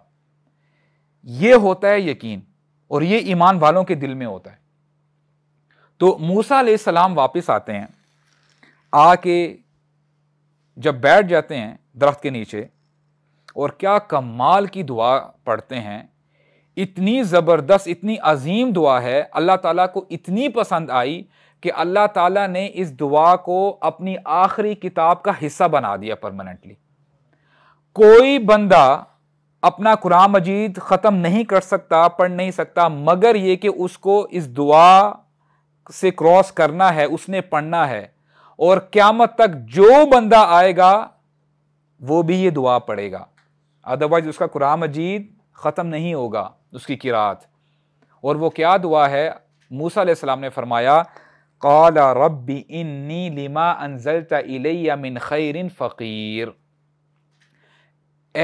यह होता है यकीन और ये ईमान वालों के दिल में होता है तो मूसा सलाम वापस आते हैं आके जब बैठ जाते हैं दरख्त के नीचे और क्या कमाल की दुआ पढ़ते हैं इतनी ज़बरदस्त इतनी अजीम दुआ है अल्लाह ताला को इतनी पसंद आई कि अल्लाह ताला ने इस दुआ को अपनी आखिरी किताब का हिस्सा बना दिया परमानेंटली कोई बंदा अपना कुरान मजीद ख़त्म नहीं कर सकता पढ़ नहीं सकता मगर ये कि उसको इस दुआ से क्रॉस करना है उसने पढ़ना है और क्यामत तक जो बंदा आएगा वो भी ये दुआ पढ़ेगा अदरवाइज उसका कुरान मजीद ख़त्म नहीं होगा उसकी किरात और वो क्या दुआ है मूसा ने फरमाया कौल रबी इन्नी लिमा अनजलता इलैया मिन खैरिन फ़कीर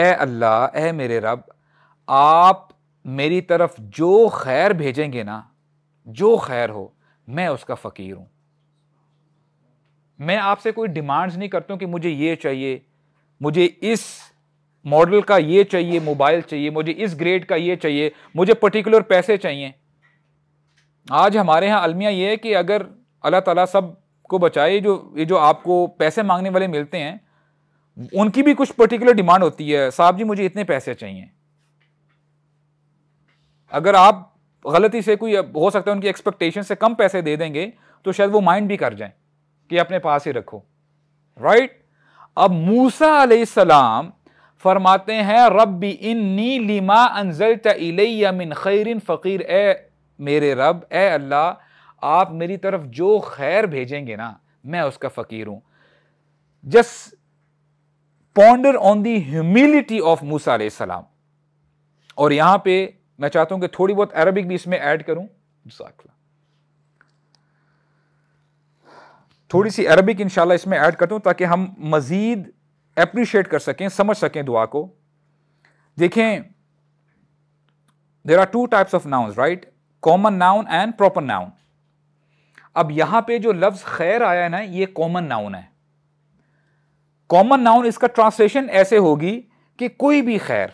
ए अल्लाह ए मेरे रब आप मेरी तरफ जो खैर भेजेंगे ना जो खैर हो मैं उसका फ़कीर हूँ मैं आपसे कोई डिमांड्स नहीं करता हूँ कि मुझे ये चाहिए मुझे इस मॉडल का ये चाहिए मोबाइल चाहिए मुझे इस ग्रेड का ये चाहिए मुझे पर्टिकुलर पैसे चाहिए आज हमारे यहाँ अलमिया ये है कि अगर अल्लाह ताला सब को बचाए जो ये जो आपको पैसे मांगने वाले मिलते हैं उनकी भी कुछ पर्टिकुलर डिमांड होती है साहब जी मुझे इतने पैसे चाहिए अगर आप गलती से कोई हो सकता है उनकी एक्सपेक्टेशन से कम पैसे दे देंगे तो शायद वो माइंड भी कर जाए कि अपने पास ही रखो राइट अब मूसा सलाम फरमाते हैं इन नी लिमा अनजल मिन खैरिन फ़कीर ए मेरे रब ए अल्लाह आप मेरी तरफ जो खैर भेजेंगे ना मैं उसका फ़कीर हूँ just ponder on the humility of Musa सलाम और यहाँ पे मैं चाहता हूँ कि थोड़ी बहुत अरबिक भी इसमें ऐड करूँ थोड़ी सी अरबिक इंशाल्लाह इसमें ऐड करता हूं ताकि हम मज़ीद अप्रिशिएट कर सकें समझ सकें दुआ को देखें there are two types of noun right common noun and proper noun अब यहां पे जो लफ्ज खैर आया है ना ये कॉमन नाउन है कॉमन नाउन इसका ट्रांसलेशन ऐसे होगी कि कोई भी खैर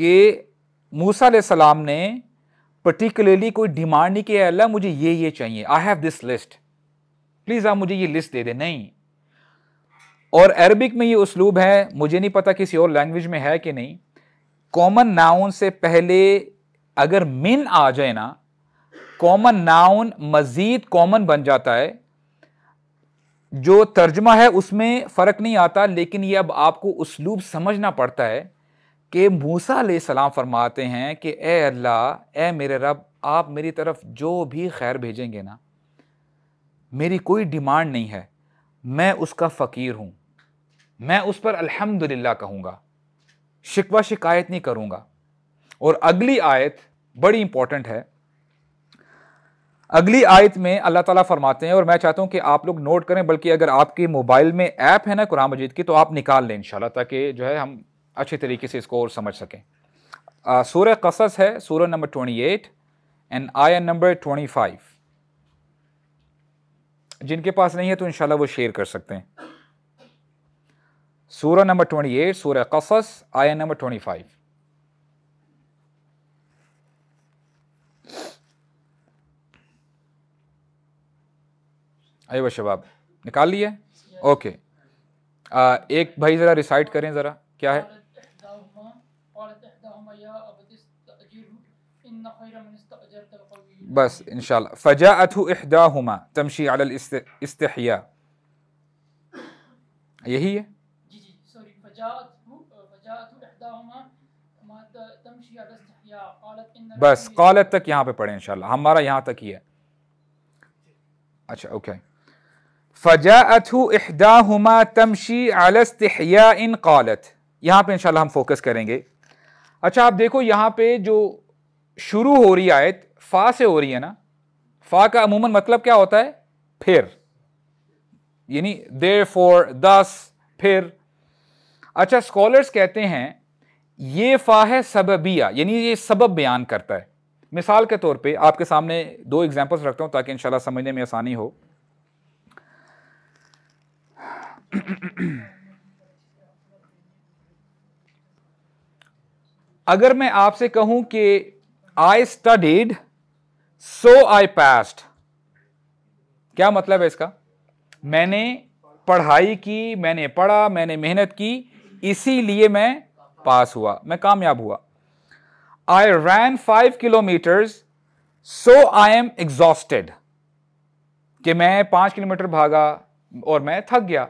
कि मूसा सलाम ने पर्टिकुलरली कोई डिमांड नहीं किया अल्लाह मुझे ये ये चाहिए I have this list please आप मुझे ये लिस्ट दे दे नहीं और अरबिक में ये उसलूब है मुझे नहीं पता किसी और लैंग्वेज में है कि नहीं कॉमन नाउन से पहले अगर मिन आ जाए ना कॉमन नाउन मज़ीद कॉमन बन जाता है जो तर्जमा है उसमें फ़र्क नहीं आता लेकिन ये अब आपको उसलूब समझना पड़ता है कि मूसा सलाम फरमाते हैं कि ए अल्लाह ए मेरे रब आप मेरी तरफ जो भी खैर भेजेंगे ना मेरी कोई डिमांड नहीं है मैं उसका फ़कीर हूँ मैं उस पर अल्हम्दुलिल्लाह कहूँगा शिकवा शिकायत नहीं करूँगा और अगली आयत बड़ी इंपॉर्टेंट है अगली आयत में अल्लाह ताला फरमाते हैं और मैं चाहता हूं कि आप लोग नोट करें बल्कि अगर आपके मोबाइल में ऐप है ना कुरान मजीद की तो आप निकाल लें इंशाल्लाह ताकि जो है हम अच्छे तरीके से इसको और समझ सकें सूर कसस है सूर्य नंबर ट्वेंटी एट एंड आया नंबर ट्वेंटी फाइव जिनके पास नहीं है तो इंशाल्लाह वो शेयर कर सकते हैं Surah number 28, Surah Qasas, ayah number 25. अयवा शबाब निकाल लिए ओके आ, एक भाई ज़रा रिसाइट करें ज़रा क्या है बस इन फ़जा अथु अहदा तमशी अल इस्तिया यही है बस कालत तक यहाँ पे पढ़े इंशाल्लाह हमारा यहाँ तक ही है अच्छा ओके फ़जाअतु इहदाहुमा तमशी अलस्तिया इन कालत यहाँ पे इंशाल्लाह हम फोकस करेंगे अच्छा आप देखो यहाँ पे जो शुरू हो रही आयत फ़ा से हो रही है ना फ़ा का अमूमन मतलब क्या होता है फिर यानी देर फोर दस फिर अच्छा स्कॉलर्स कहते हैं ये फा है सबबिया यानी ये सबब बयान करता है मिसाल के तौर पे आपके सामने दो एग्जांपल्स रखता हूं ताकि इंशाल्लाह समझने में आसानी हो अगर मैं आपसे कहूं कि I studied so I past क्या मतलब है इसका मैंने पढ़ाई की मैंने पढ़ा मैंने मेहनत की इसीलिए मैं पास हुआ मैं कामयाब हुआ I ran five kilometres so I am exhausted कि मैं पांच किलोमीटर भागा और मैं थक गया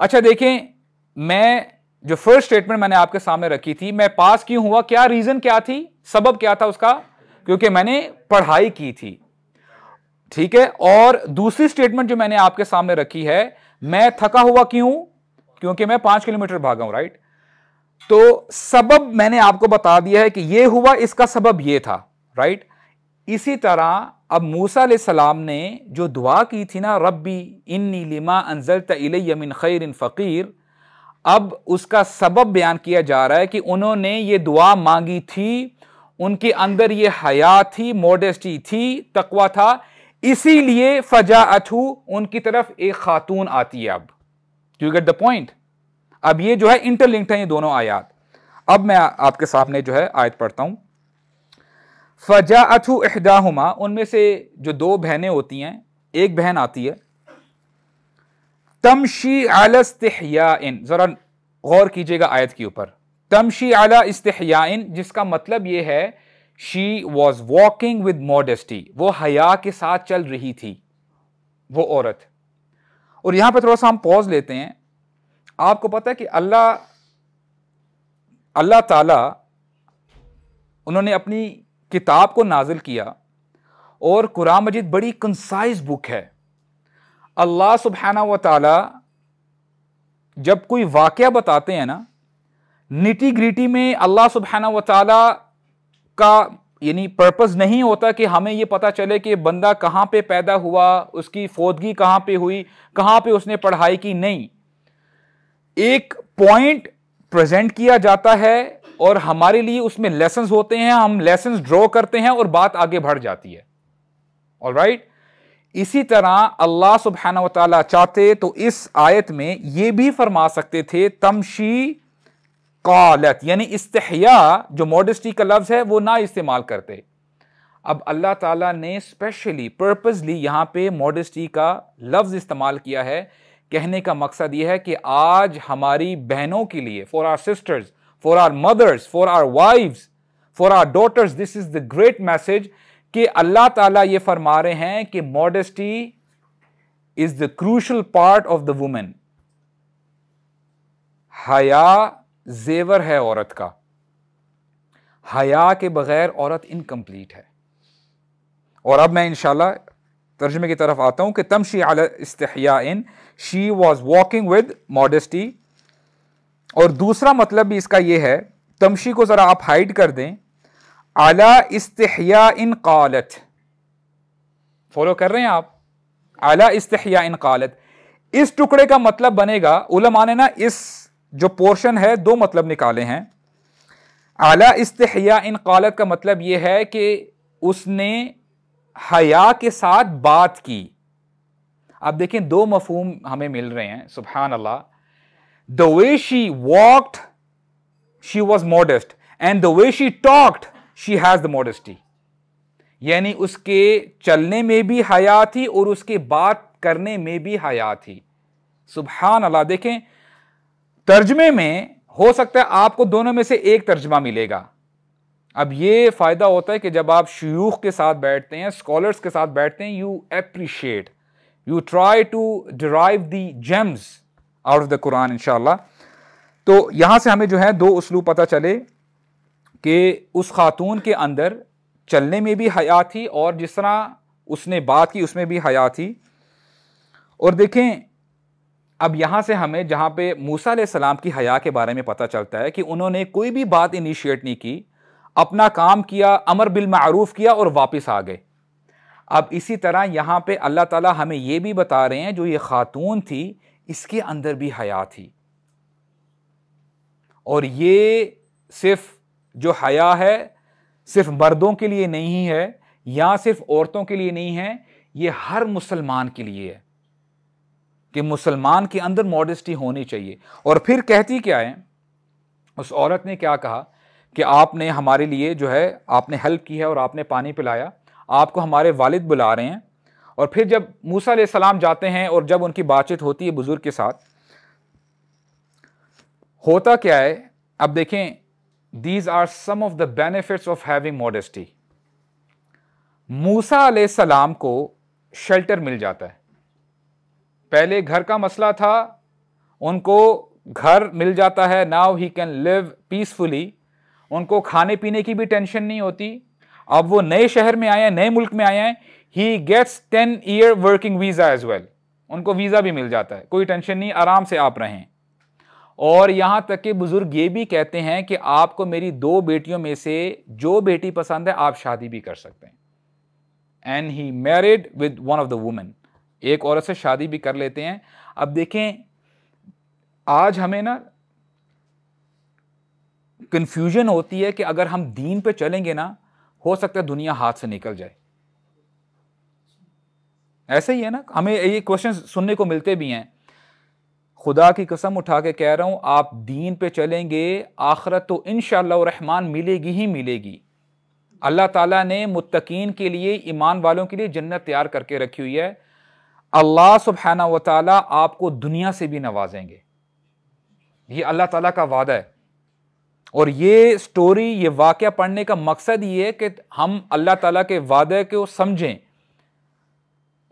अच्छा देखें मैं जो फर्स्ट स्टेटमेंट मैंने आपके सामने रखी थी मैं पास क्यों हुआ क्या रीजन क्या थी सबब क्या था उसका क्योंकि मैंने पढ़ाई की थी ठीक है और दूसरी स्टेटमेंट जो मैंने आपके सामने रखी है मैं थका हुआ क्यों क्योंकि मैं पांच किलोमीटर भागा हूं राइट तो सबब मैंने आपको बता दिया है कि यह हुआ इसका सबब यह था राइट इसी तरह अब मूसा सलाम ने जो दुआ की थी ना रब्बी इन लिमा अनजल मिन खैर फ़कीर अब उसका सबब बयान किया जा रहा है कि उन्होंने ये दुआ मांगी थी उनके अंदर ये हया थी मोडेस्टी थी तकवा था इसीलिए फजा अथू उनकी तरफ एक खातून आती है अब यू गेट द पॉइंट अब ये जो है इंटरलिंक्ड है ये दोनों आयात अब मैं आपके सामने जो है आयत पढ़ता हूं फजा अथु अहदाहुमा उनमें से जो दो बहनें होती हैं एक बहन आती है तमशी आला इन ज़रा गौर कीजिएगा आयत के की ऊपर तमशी आला इन जिसका मतलब ये है she was walking with modesty वो हया के साथ चल रही थी वो औरत और यहाँ पे थोड़ा सा हम पॉज लेते हैं आपको पता है कि अल्लाह अल्लाह ताला उन्होंने अपनी किताब को नाजिल किया और कुरान मजीद बड़ी कंसाइज बुक है अल्लाह सुबहाना व ताला जब कोई वाकया बताते हैं ना निटी ग्रिटी में अल्लाह सुबहाना व ताला का यानी पर्पस नहीं होता कि हमें ये पता चले कि बंदा कहाँ पे पैदा हुआ उसकी फोदगी कहाँ पे हुई कहाँ पे उसने पढ़ाई की नहीं एक पॉइंट प्रेजेंट किया जाता है और हमारे लिए उसमें लेसन होते हैं हम लेसन ड्रॉ करते हैं और बात आगे बढ़ जाती है और राइट इसी तरह अल्लाह सुबहाना चाहते तो इस आयत में यह भी फरमा सकते थे तमशी कालत यानी इस्तहिया जो मॉडस्टी का लफ्ज़ है वो ना इस्तेमाल करते अब अल्लाह ताला ने स्पेशली पर्पजली यहाँ पे मॉडस्टी का लफ्ज़ इस्तेमाल किया है कहने का मकसद ये है कि आज हमारी बहनों के लिए for our sisters for our mothers for our wives for our daughters this is the great message कि अल्लाह ताला ये फरमा रहे हैं कि modesty is the crucial part of the women हया जेवर है औरत का हया के बग़ैर औरत इनकम्प्लीट है और अब मैं इनशाला तर्जमे की तरफ आता हूं कि तम शी आल इस्तिया इन she was walking with modesty और दूसरा मतलब भी इसका यह है तमशी को ज़रा आप हाइड कर दें आला इस्तिया इन कालत फॉलो कर रहे हैं आप आला इस्तिया इन कालत इस टुकड़े का मतलब बनेगा उलमाने ना इस जो पोर्शन है दो मतलब निकाले हैं आला इस्तहया इन कालत का मतलब यह है कि उसने हया के साथ बात की आप देखें दो मफहूम हमें मिल रहे हैं सुबहान अल्लाह the way she walked she was modest and the way she talked she has the modesty यानी उसके चलने में भी हया थी और उसके बात करने में भी हया थी सुबहान अल्लाह देखें तर्जमे में हो सकता है आपको दोनों में से एक तर्जमा मिलेगा अब ये फ़ायदा होता है कि जब आप शयूख के साथ बैठते हैं स्कॉलर्स के साथ बैठते हैं you appreciate you try to derive the gems out of the Quran इन तो यहाँ से हमें जो है दो उसलूब पता चले कि उस खातून के अंदर चलने में भी हया थी और जिस तरह उसने बात की उसमें भी हया थी और देखें अब यहाँ से हमें जहाँ पे मूसा सलाम की हया के बारे में पता चलता है कि उन्होंने कोई भी बात इनिशिएट नहीं की अपना काम किया अमर बिल मरूफ किया और वापस आ गए अब इसी तरह यहाँ पे अल्लाह ताला हमें ये भी बता रहे हैं जो ये खातून थी इसके अंदर भी हया थी और ये सिर्फ जो हया है सिर्फ मर्दों के लिए नहीं है या सिर्फ औरतों के लिए नहीं है ये हर मुसलमान के लिए है कि मुसलमान के अंदर मॉडेस्टी होनी चाहिए और फिर कहती क्या है उस औरत ने क्या कहा कि आपने हमारे लिए जो है आपने हेल्प की है और आपने पानी पिलाया आपको हमारे वालिद बुला रहे हैं और फिर जब मूसा सलाम जाते हैं और जब उनकी बातचीत होती है बुज़ुर्ग के साथ होता क्या है अब देखें these are some of the benefits of having modesty मूसा सलाम को शेल्टर मिल जाता है पहले घर का मसला था उनको घर मिल जाता है now he can live peacefully उनको खाने पीने की भी टेंशन नहीं होती अब वो नए शहर में आए हैं नए मुल्क में आए हैं he gets ten year working visa as well उनको वीज़ा भी मिल जाता है कोई टेंशन नहीं आराम से आप रहें और यहाँ तक के बुज़ुर्ग ये भी कहते हैं कि आपको मेरी दो बेटियों में से जो बेटी पसंद है आप शादी भी कर सकते हैं and he married with one of the women एक औरत से शादी भी कर लेते हैं अब देखें आज हमें ना कन्फ्यूजन होती है कि अगर हम दीन पे चलेंगे ना हो सकता है दुनिया हाथ से निकल जाए ऐसे ही है ना हमें ये क्वेश्चन सुनने को मिलते भी हैं खुदा की कसम उठा के कह रहा हूं आप दीन पे चलेंगे आखरत तो इन रहमान मिलेगी ही मिलेगी अल्लाह ताला ने मुत्तकीन के लिए ईमान वालों के लिए जन्नत तैयार करके रखी हुई है अल्लाह सुबहाना व ताली आपको दुनिया से भी नवाजेंगे ये अल्लाह ताला का वादा है और ये स्टोरी ये वाक़ पढ़ने का मकसद ये है कि हम अल्लाह ताला के वादे को समझें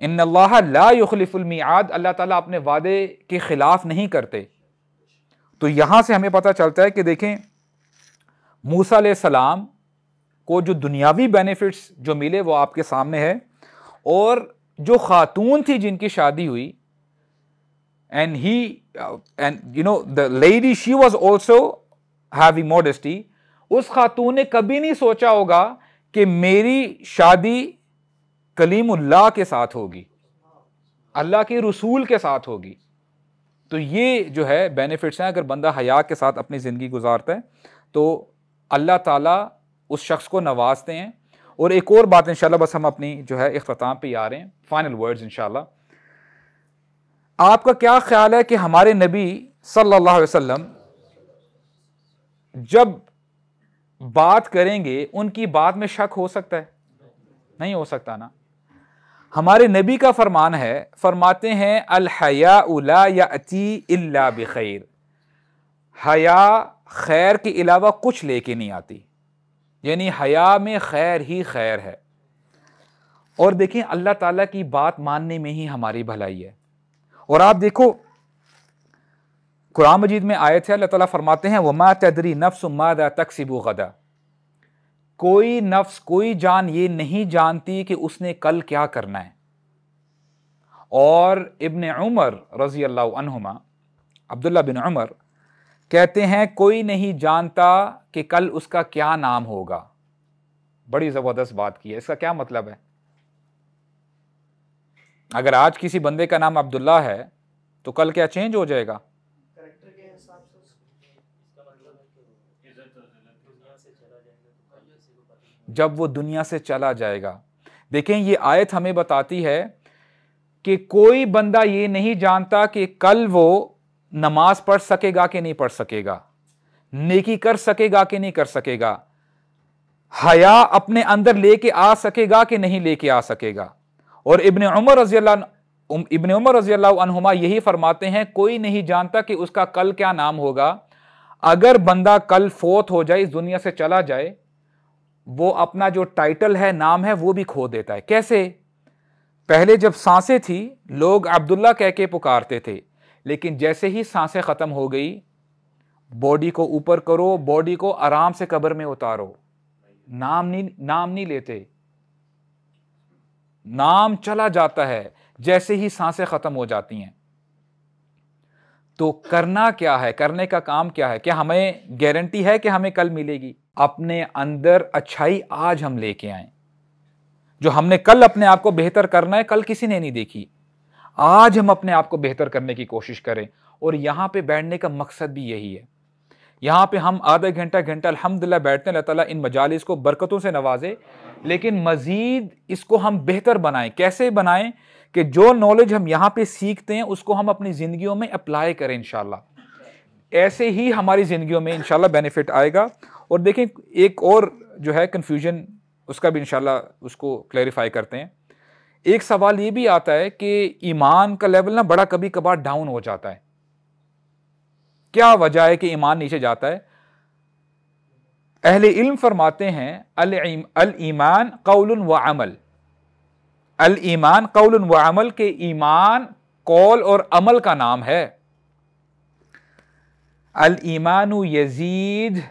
इन अल्लाह ला अल्लाह ताला अपने वादे के ख़िलाफ़ नहीं करते तो यहाँ से हमें पता चलता है कि देखें मूसा सलाम को जो दुनियावी बेनिफिट्स जो मिले वो आपके सामने है और जो खातून थी जिनकी शादी हुई and he and you know the lady she was also having modesty उस खातून ने कभी नहीं सोचा होगा कि मेरी शादी कलीमुल्लाह के साथ होगी अल्लाह के रसूल के साथ होगी तो ये जो है बेनिफिट्स हैं अगर बंदा हया के साथ अपनी ज़िंदगी गुजारता है तो अल्लाह ताला उस शख्स को नवाजते हैं और एक और बात इंशाल्लाह बस हम अपनी जो है अख्ताम पर आ रहे हैं फाइनल वर्ड्स इंशाल्लाह आपका क्या ख्याल है कि हमारे नबी सल्लल्लाहु अलैहि वसल्लम जब बात करेंगे उनकी बात में शक हो सकता है नहीं हो सकता ना हमारे नबी का फरमान है फरमाते हैं अलहया उला या अति इल्ला बखैर हया खैर के अलावा कुछ लेके नहीं आती यानी हया में खैर ही खैर है और देखें अल्लाह ताला की बात मानने में ही हमारी भलाई है और आप देखो कुरान मजीद में आए थे अल्लाह ताला फरमाते हैं वमा तदरी नफ्स मादा तकसिबु गदा कोई नफ्स कोई जान ये नहीं जानती कि उसने कल क्या करना है और इबन उमर रज़ी अल्लाह अनहुमा अब्दुल्ला बिन उमर कहते हैं कोई नहीं जानता कि कल उसका क्या नाम होगा बड़ी ज़बरदस्त बात की है इसका क्या मतलब है अगर आज किसी बंदे का नाम अब्दुल्ला है तो कल क्या चेंज हो जाएगा जब वो दुनिया से चला जाएगा देखें ये आयत हमें बताती है कि कोई बंदा ये नहीं जानता कि कल वो नमाज पढ़ सकेगा कि नहीं पढ़ सकेगा नेकी कर सकेगा कि नहीं कर सकेगा हया अपने अंदर लेके आ सकेगा कि नहीं लेके आ सकेगा और इब्ने उमर रजी इबन उमर रजी अनहुमा यही फरमाते हैं कोई नहीं जानता कि उसका कल क्या नाम होगा अगर बंदा कल फोत हो जाए इस दुनिया से चला जाए वो अपना जो टाइटल है नाम है वो भी खो देता है कैसे पहले जब सांसें थी लोग अब्दुल्ला कह के पुकारते थे लेकिन जैसे ही सांसें ख़त्म हो गई बॉडी को ऊपर करो बॉडी को आराम से कब्र में उतारो नाम नहीं नाम नहीं लेते नाम चला जाता है जैसे ही सांसें ख़त्म हो जाती हैं तो करना क्या है करने का काम क्या है क्या हमें गारंटी है कि हमें कल मिलेगी अपने अंदर अच्छाई आज हम लेके आए जो हमने कल अपने आप को बेहतर करना है कल किसी ने नहीं देखी आज हम अपने आप को बेहतर करने की कोशिश करें और यहाँ पे बैठने का मकसद भी यही है यहाँ पे हम आधा घंटा घंटा अलहमदिल्ला बैठते हैं अल्लाह इन मजालिस को बरकतों से नवाजे लेकिन मज़ीद इसको हम बेहतर बनाएं कैसे बनाएं कि जो नॉलेज हम यहाँ पे सीखते हैं उसको हम अपनी ज़िंदगियों में अप्लाई करें इन ऐसे ही हमारी ज़िंदगियों में इन बेनिफिट आएगा और देखें एक और जो है कन्फ्यूजन उसका भी इन उसको क्लैरिफाई करते हैं एक सवाल ये भी आता है कि ईमान का लेवल ना बड़ा कभी कभार डाउन हो जाता है क्या वजह है कि ईमान नीचे जाता है अहले इल्म फरमाते हैं अल ईमान कौल व अमल अल ईमान कौल व अमल के ईमान कौल और अमल का नाम है अल ईमान यजीद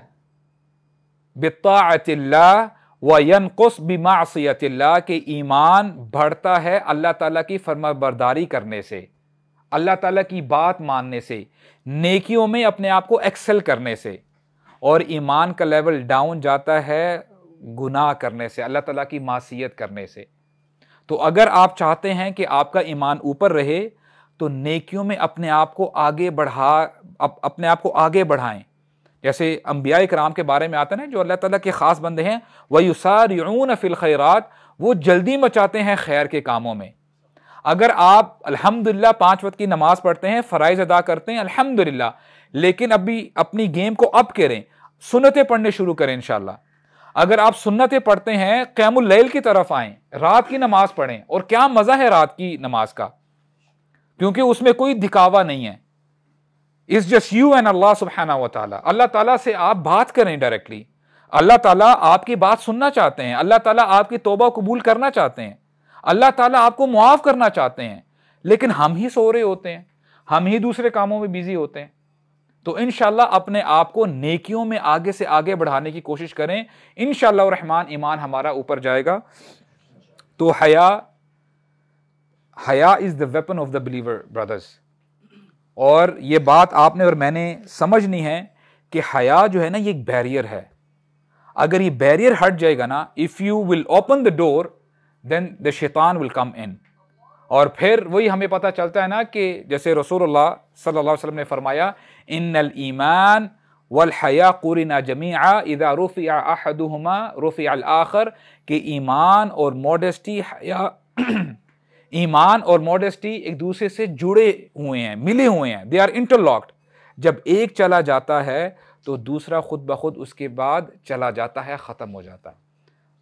बिताअल्लाह वयन कुस बीमासीतल्ला के ईमान बढ़ता है अल्लाह ताला की फर्माबरदारी करने से अल्लाह ताला की बात मानने से नेकियों में अपने आप को एक्सेल करने से और ईमान का लेवल डाउन जाता है गुनाह करने से अल्लाह ताला की मासीत करने से तो अगर आप चाहते हैं कि आपका ईमान ऊपर रहे तो नेकियों में अपने आप को आगे बढ़ा अप, अपने आप को आगे बढ़ाएं जैसे अम्बिया कराम के बारे में आता ना जो अल्लाह ताला के ख़ास बंदे हैं वयुसारून फ़िल खैरात वो जल्दी मचाते हैं खैर के कामों में अगर आप अल्हम्दुलिल्लाह पाँच वक्त की नमाज पढ़ते हैं फ़राइज अदा करते हैं अल्हम्दुलिल्लाह लेकिन अभी अपनी गेम को अप करें सुनतें पढ़ने शुरू करें इन अगर आप सुनते पढ़ते हैं कैमुल्लैल की तरफ आएँ रात की नमाज़ पढ़ें और क्या मज़ा है रात की नमाज का क्योंकि उसमें कोई दिखावा नहीं है is just you and Allah सुबहाना व ताला अल्लाह ताला से आप बात करें डायरेक्टली अल्लाह ताला आपकी बात सुनना चाहते हैं अल्लाह ताला आपकी तोबा कबूल करना चाहते हैं अल्लाह ताला आपको मुआफ़ करना चाहते हैं लेकिन हम ही सो रहे होते हैं हम ही दूसरे कामों में बिजी होते हैं तो इन अपने आप को नेकियों में आगे से आगे बढ़ाने की कोशिश करें इन रहमान ईमान हमारा ऊपर जाएगा तो हया हया is the weapon of the believer brothers और ये बात आपने और मैंने समझनी है कि हया जो है ना ये एक बैरियर है अगर ये बैरियर हट जाएगा ना if you will open the door then the शैतान विल कम इन और फिर वही हमें पता चलता है ना कि जैसे रसूलुल्लाह सल्लल्लाहु अलैहि वसल्लम ने फरमाया इन ईमान वल हया कुरिना जमीआ इदा रुफ़िया रुफ़ रुफ़िया आखर के ईमान और मॉडेस्टी हया ईमान और मॉडेस्टी एक दूसरे से जुड़े हुए हैं मिले हुए हैं दे आर इंटरलॉक्ड जब एक चला जाता है तो दूसरा खुद ब खुद उसके बाद चला जाता है ख़त्म हो जाता है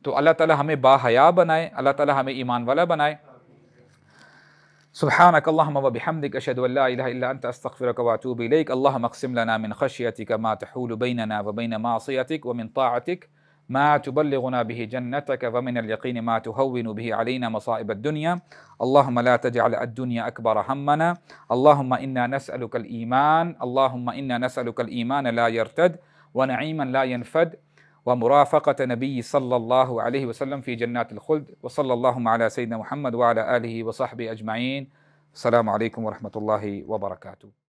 तो अल्लाह ताला हमें बाहया बनाए अल्लाह ताला हमें ईमान वाला बनाए سبحانك اللهم وبحمدك أشهد أن لا إله إلا أنت أستغفرك وأتوب إليك اللهم اقسم لنا من خشيتك ما تحول بيننا وبين معصيتك ومن طاعتك ما تبلغنا به جنتك ومن اليقين ما تهون به علينا مصائب الدنيا اللهم لا تجعل الدنيا أكبر همنا اللهم إنا نسألك الإيمان اللهم إنا نسألك الإيمان لا يرتد ونعيما لا ينفد ومرافقة نبي صلى الله عليه وسلم في جنات الخلد وصلى اللهم على سيدنا محمد وعلى آله وصحبه أجمعين السلام عليكم ورحمة الله وبركاته